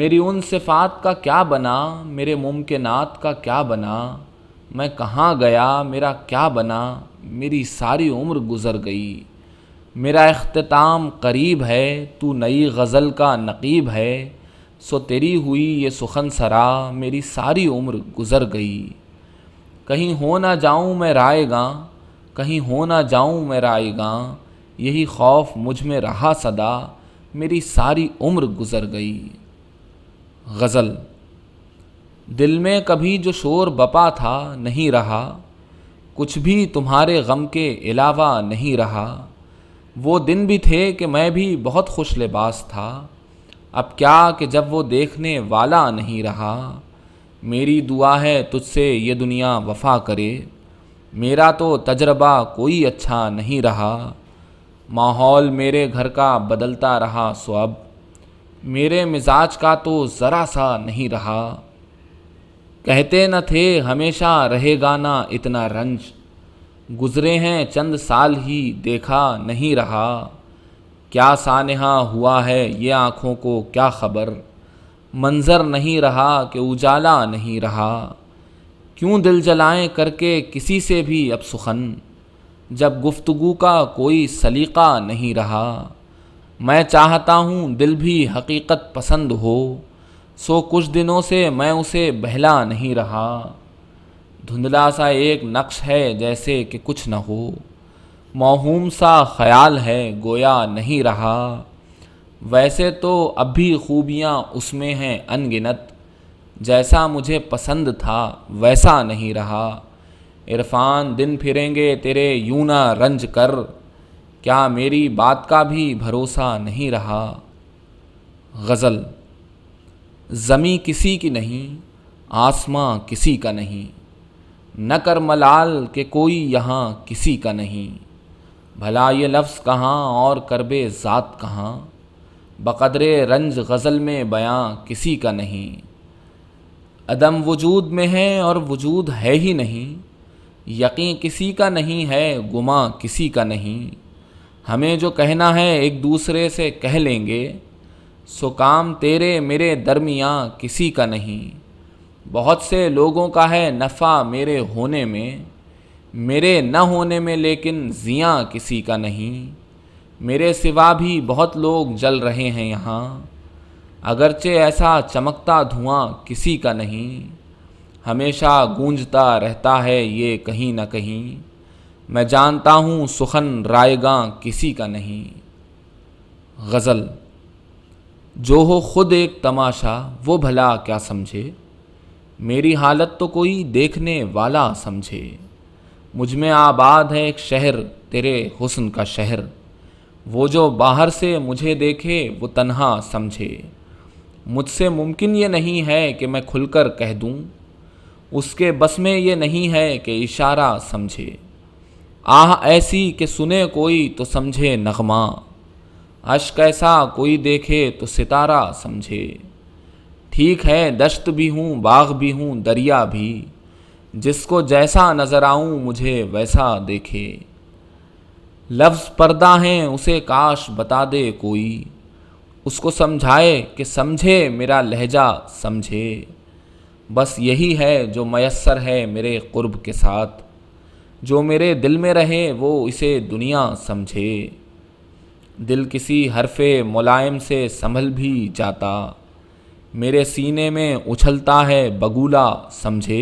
मेरी उन सिफ़ात का क्या बना मेरे मुमकिनात का क्या बना मैं कहाँ गया मेरा क्या बना मेरी सारी उम्र गुज़र गई मेरा अख्ताम करीब है तू नई गज़ल का नकीब है सो तेरी हुई ये सुखन सरा मेरी सारी उम्र गुज़र गई कहीं हो ना जाऊँ मैं रायगा कहीं हो ना जाऊँ मैं रायगा यही खौफ मुझ में रहा सदा मेरी सारी उम्र गुजर गई गज़ल दिल में कभी जो शोर बपा था नहीं रहा कुछ भी तुम्हारे गम के अलावा नहीं रहा वो दिन भी थे कि मैं भी बहुत खुश लिबास था अब क्या कि जब वो देखने वाला नहीं रहा मेरी दुआ है तुझसे ये दुनिया वफा करे मेरा तो तजर्बा कोई अच्छा नहीं रहा माहौल मेरे घर का बदलता रहा सो अब मेरे मिजाज का तो ज़रा सा नहीं रहा कहते न थे हमेशा रहेगा ना इतना रंज गुज़रे हैं चंद साल ही देखा नहीं रहा क्या सानहा हुआ है ये आँखों को क्या खबर मंज़र नहीं रहा कि उजाला नहीं रहा क्यों दिल जलाएं करके किसी से भी अब सुखन जब गुफ्तगु का कोई सलीका नहीं रहा मैं चाहता हूँ दिल भी हकीकत पसंद हो सो कुछ दिनों से मैं उसे बहला नहीं रहा धुंधला सा एक नक्श है जैसे कि कुछ न हो मौहूम सा ख्याल है गोया नहीं रहा वैसे तो अब भी खूबियाँ उसमें हैं अनगिनत जैसा मुझे पसंद था वैसा नहीं रहा इरफान दिन फिरेंगे तेरे यूं ना रंज कर क्या मेरी बात का भी भरोसा नहीं रहा गज़ल ज़मी किसी की नहीं आसमां किसी का नहीं न कर मलाल के कोई यहाँ किसी का नहीं भला ये लफ्ज़ कहाँ और करबे ज़ात कहाँ बकदरे रंज गज़ल में बयां किसी का नहीं अदम वजूद में है और वजूद है ही नहीं यकीन किसी का नहीं है गुमा किसी का नहीं हमें जो कहना है एक दूसरे से कह लेंगे सो काम तेरे मेरे दरमियाँ किसी का नहीं बहुत से लोगों का है नफ़ा मेरे होने में मेरे न होने में लेकिन जियाँ किसी का नहीं मेरे सिवा भी बहुत लोग जल रहे हैं यहाँ अगरचे ऐसा चमकता धुआं किसी का नहीं हमेशा गूंजता रहता है ये कहीं ना कहीं मैं जानता हूँ सुखन रायगा किसी का नहीं गज़ल जो हो खुद एक तमाशा वो भला क्या समझे मेरी हालत तो कोई देखने वाला समझे मुझ में आबाद है एक शहर तेरे हुस्न का शहर वो जो बाहर से मुझे देखे वो तन्हा समझे मुझसे मुमकिन ये नहीं है कि मैं खुलकर कह दूँ उसके बस में ये नहीं है कि इशारा समझे आह ऐसी कि सुने कोई तो समझे नगमा अश्क ऐसा कोई देखे तो सितारा समझे ठीक है दश्त भी हूँ बाग भी हूँ दरिया भी जिसको जैसा नज़र आऊँ मुझे वैसा देखे लफ्ज़ पर्दा हैं उसे काश बता दे कोई उसको समझाए कि समझे मेरा लहजा समझे बस यही है जो मैसर है मेरे क़ुर्ब के साथ जो मेरे दिल में रहे वो इसे दुनिया समझे दिल किसी हरफ मुलायम से संभल भी जाता मेरे सीने में उछलता है बगुला समझे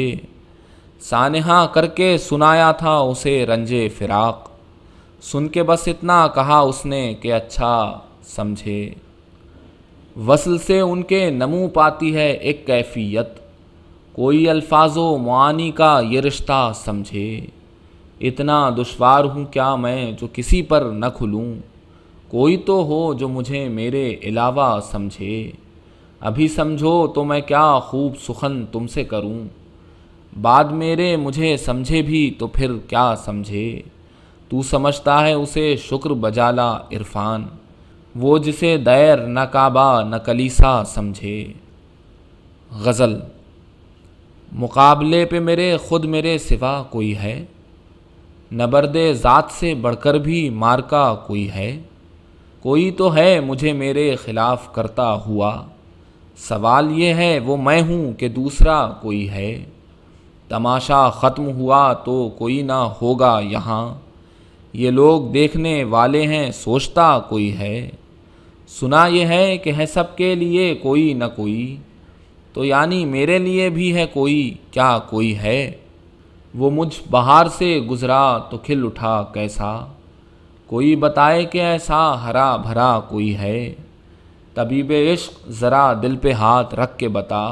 सानहा करके सुनाया था उसे रंजे फिराक सुन के बस इतना कहा उसने कि अच्छा समझे वसल से उनके नमू पाती है एक कैफियत कोई अल्फाजो मानी का ये रिश्ता समझे इतना दुशवार हूँ क्या मैं जो किसी पर न खुलूँ कोई तो हो जो मुझे मेरे अलावा समझे अभी समझो तो मैं क्या खूब सुखन तुमसे करूँ बाद मेरे मुझे समझे भी तो फिर क्या समझे तू समझता है उसे शुक्र बजाला इरफान वो जिसे दैर न काबा न कलीसा समझे गज़ल मुकाबले पे मेरे खुद मेरे सिवा कोई है नबर्द ज़ात से बढ़कर भी मारका कोई है कोई तो है मुझे मेरे ख़िलाफ़ करता हुआ सवाल ये है वो मैं हूँ कि दूसरा कोई है तमाशा ख़त्म हुआ तो कोई ना होगा यहाँ ये लोग देखने वाले हैं सोचता कोई है सुना यह है कि है सब के लिए कोई न कोई तो यानी मेरे लिए भी है कोई क्या कोई है वो मुझ बाहर से गुज़रा तो खिल उठा कैसा कोई बताए कि ऐसा हरा भरा कोई है तबीब इश्क ज़रा दिल पे हाथ रख के बता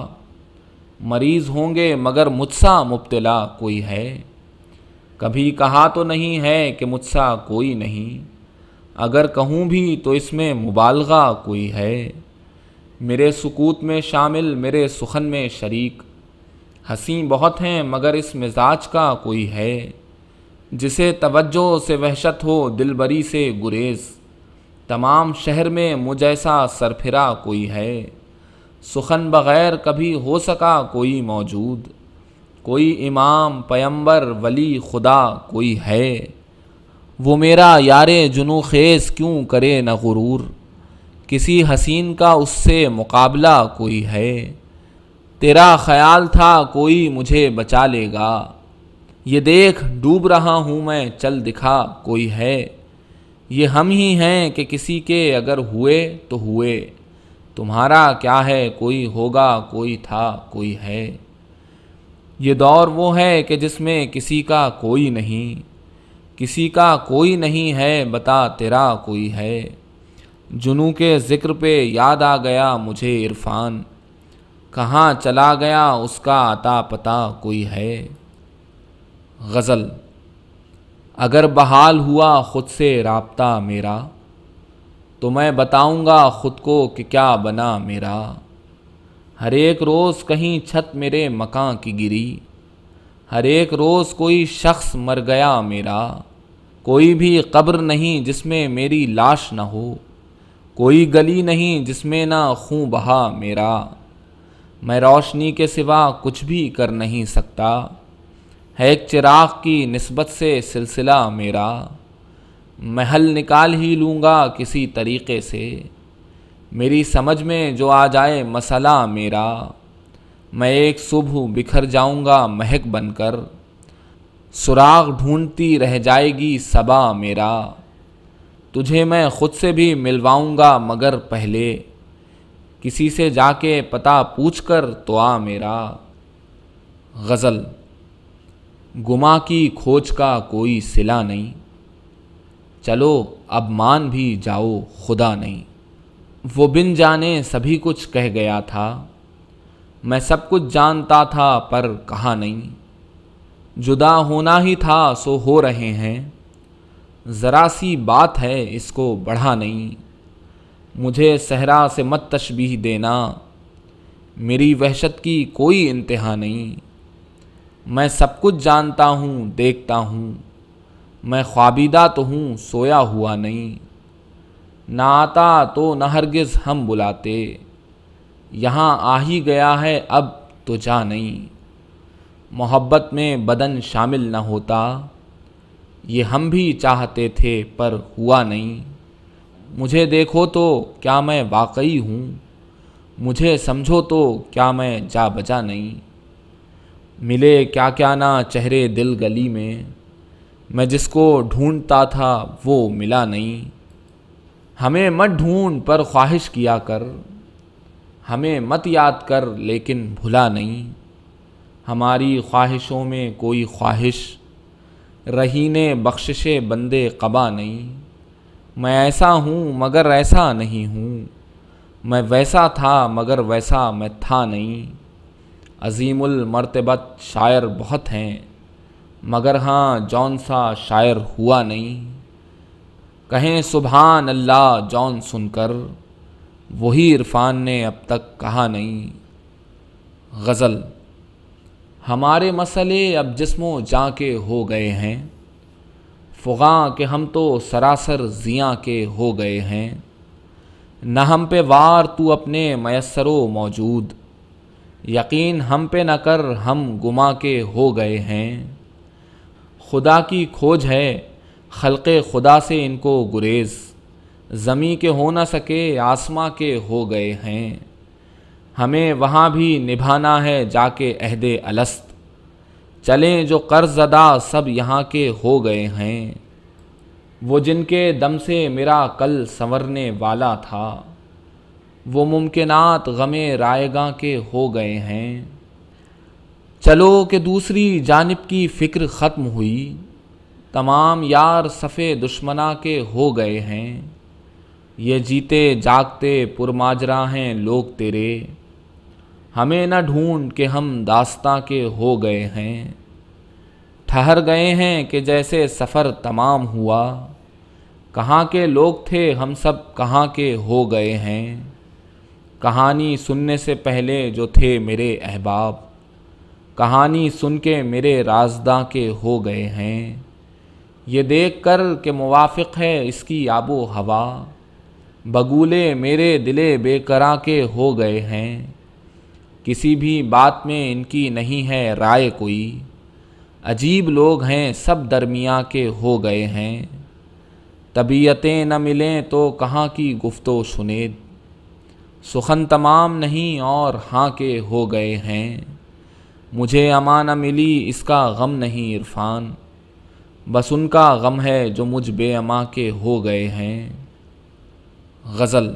मरीज़ होंगे मगर मुझसा मुब्तला कोई है कभी कहा तो नहीं है कि मुझसा कोई नहीं अगर कहूँ भी तो इसमें मुबालगा कोई है मेरे सुकूत में शामिल मेरे सुखन में शरीक हंसी बहुत हैं मगर इस मिजाज का कोई है जिसे तवज्जो से वहशत हो दिलबरी से गुरेज़ तमाम शहर में मुझ ऐसा सरफिरा कोई है सुखन बग़ैर कभी हो सका कोई मौजूद कोई इमाम पयंबर वली खुदा कोई है वो मेरा यारे जुनू खेस क्यों करे न गुरूर किसी हसीन का उससे मुकाबला कोई है तेरा ख्याल था कोई मुझे बचा लेगा ये देख डूब रहा हूँ मैं चल दिखा कोई है ये हम ही हैं कि किसी के अगर हुए तो हुए तुम्हारा क्या है कोई होगा कोई था कोई है ये दौर वो है कि जिसमें किसी का कोई नहीं किसी का कोई नहीं है बता तेरा कोई है जुनू के ज़िक्र पे याद आ गया मुझे इरफान कहाँ चला गया उसका आता पता कोई है गज़ल अगर बहाल हुआ ख़ुद से रबता मेरा तो मैं बताऊँगा ख़ुद को कि क्या बना मेरा हर एक रोज़ कहीं छत मेरे मकान की गिरी हर एक रोज़ कोई शख्स मर गया मेरा कोई भी कब्र नहीं जिसमें मेरी लाश न हो कोई गली नहीं जिसमें ना खूँ बहा मेरा मैं रोशनी के सिवा कुछ भी कर नहीं सकता है एक चिराग की नस्बत से सिलसिला मेरा मैं हल निकाल ही लूँगा किसी तरीके से मेरी समझ में जो आ जाए मसला मेरा मैं एक सुबह बिखर जाऊँगा महक बनकर सुराग ढूंढती रह जाएगी सबा मेरा तुझे मैं खुद से भी मिलवाऊंगा मगर पहले किसी से जाके पता पूछ कर तो आ मेरा गज़ल गुमा की खोज का कोई सिला नहीं चलो अब मान भी जाओ खुदा नहीं वो बिन जाने सभी कुछ कह गया था मैं सब कुछ जानता था पर कहा नहीं जुदा होना ही था सो हो रहे हैं ज़रा सी बात है इसको बढ़ा नहीं मुझे सहरा से मत तशबी देना मेरी वहशत की कोई इंतहा नहीं मैं सब कुछ जानता हूँ देखता हूँ मैं ख्वाबीदा तो हूँ सोया हुआ नहीं ना आता तो न हरगिज़ हम बुलाते यहाँ आ ही गया है अब तो जा नहीं मोहब्बत में बदन शामिल न होता ये हम भी चाहते थे पर हुआ नहीं मुझे देखो तो क्या मैं वाकई हूँ मुझे समझो तो क्या मैं जा बजा नहीं मिले क्या क्या ना चेहरे दिल गली में मैं जिसको ढूंढता था वो मिला नहीं हमें मत ढूंढ पर ख्वाहिश किया कर हमें मत याद कर लेकिन भुला नहीं हमारी ख्वाहिशों में कोई ख्वाहिश रहीने बख्शिश बंदे कबा नहीं मैं ऐसा हूँ मगर ऐसा नहीं हूँ मैं वैसा था मगर वैसा मैं था नहीं अजीमुल मरतबत शायर बहुत हैं मगर हाँ जौन सा शायर हुआ नहीं कहें सुबहान अल्लाह जौन सुनकर वही इरफान ने अब तक कहा नहीं गज़ल हमारे मसले अब जिसमों जा के हो गए हैं फ़ुगा के हम तो सरासर ज़ियाँ के हो गए हैं न हम पे वार तू अपने मैसरो मौजूद यकीन हम पे न कर हम गुमा के हो गए हैं खुदा की खोज है खलक़े खुदा से इनको गुरेज़ ज़मी के हो ना सके आसमां के हो गए हैं हमें वहाँ भी निभाना है जाके अहद अलस्त चलें जो कर्ज अदा सब यहाँ के हो गए हैं वो जिनके दम से मेरा कल संवरने वाला था वो मुमकिनात गमे रायगा के हो गए हैं चलो कि दूसरी जानब की फ़िक्र ख़त्म हुई तमाम यार सफ़े दुश्मना के हो गए हैं ये जीते जागते पुरमाजरा हैं लोग तेरे हमें न ढूंढ के हम दास्ता के हो गए हैं ठहर गए हैं कि जैसे सफ़र तमाम हुआ कहाँ के लोग थे हम सब कहाँ के हो गए हैं कहानी सुनने से पहले जो थे मेरे अहबाब कहानी सुन के मेरे राजदा के हो गए हैं ये देख कर के मुवाफ़ है इसकी आबो हवा बगूले मेरे दिले बेकरा के हो गए हैं किसी भी बात में इनकी नहीं है राय कोई अजीब लोग हैं सब दरमिया के हो गए हैं तबीयतें न मिलें तो कहाँ की गुफ्तो सुने सुखन तमाम नहीं और हाँ के हो गए हैं मुझे अमा न मिली इसका गम नहीं इरफान बस उनका गम है जो मुझ बेअमा के हो गए हैं गज़ल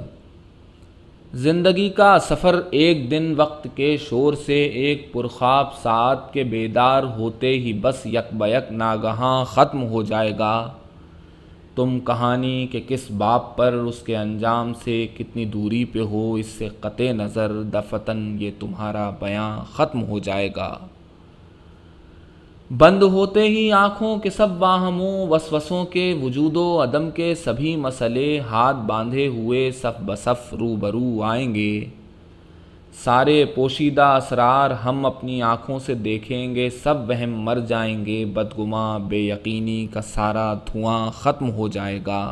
ज़िंदगी का सफ़र एक दिन वक्त के शोर से एक पुरखाब साथ के बेदार होते ही बस यक बयक नागहाँ ख़त्म हो जाएगा तुम कहानी के किस बाप पर उसके अंजाम से कितनी दूरी पे हो इससे क़त नज़र दफतन ये तुम्हारा बयां ख़त्म हो जाएगा बंद होते ही आँखों के सब वाहमों वसवसों के वजूदो अदम के सभी मसले हाथ बांधे हुए सफ बसफ रूबरू आएंगे सारे पोशीदा असरार हम अपनी आँखों से देखेंगे सब वहम मर जाएंगे बदगुमा बेयकीनी का सारा धुआं ख़त्म हो जाएगा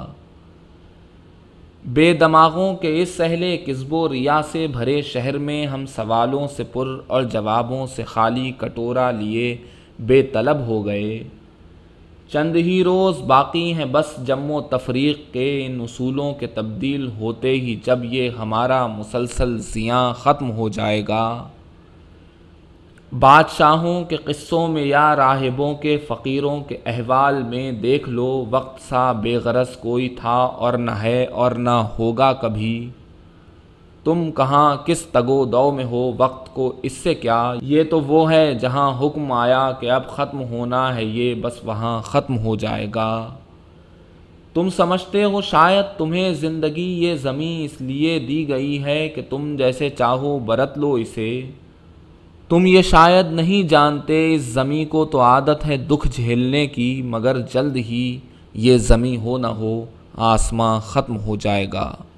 बेदमागों के इस सहले किस्बो रिया से भरे शहर में हम सवालों से पुर और जवाबों से खाली कटोरा लिए बेतलब हो गए चंद ही रोज़ बाकी हैं बस जम्मो तफरीक के इन असूलों के तब्दील होते ही जब ये हमारा मुसलसल सियाँ ख़त्म हो जाएगा बादशाहों के क़स्सों में या राहिबों के फ़कीरों के अहवाल में देख लो वक्त सा बेगरस कोई था और न है और न होगा कभी तुम कहाँ किस तगो दौ में हो वक्त को इससे क्या ये तो वो है जहाँ हुक्म आया कि अब ख़त्म होना है ये बस वहाँ ख़त्म हो जाएगा तुम समझते हो शायद तुम्हें ज़िंदगी ये ज़मीं इसलिए दी गई है कि तुम जैसे चाहो बरत लो इसे तुम ये शायद नहीं जानते इस ज़मीं को तो आदत है दुख झेलने की मगर जल्द ही ये ज़मीं हो ना हो आसमां ख़त्म हो जाएगा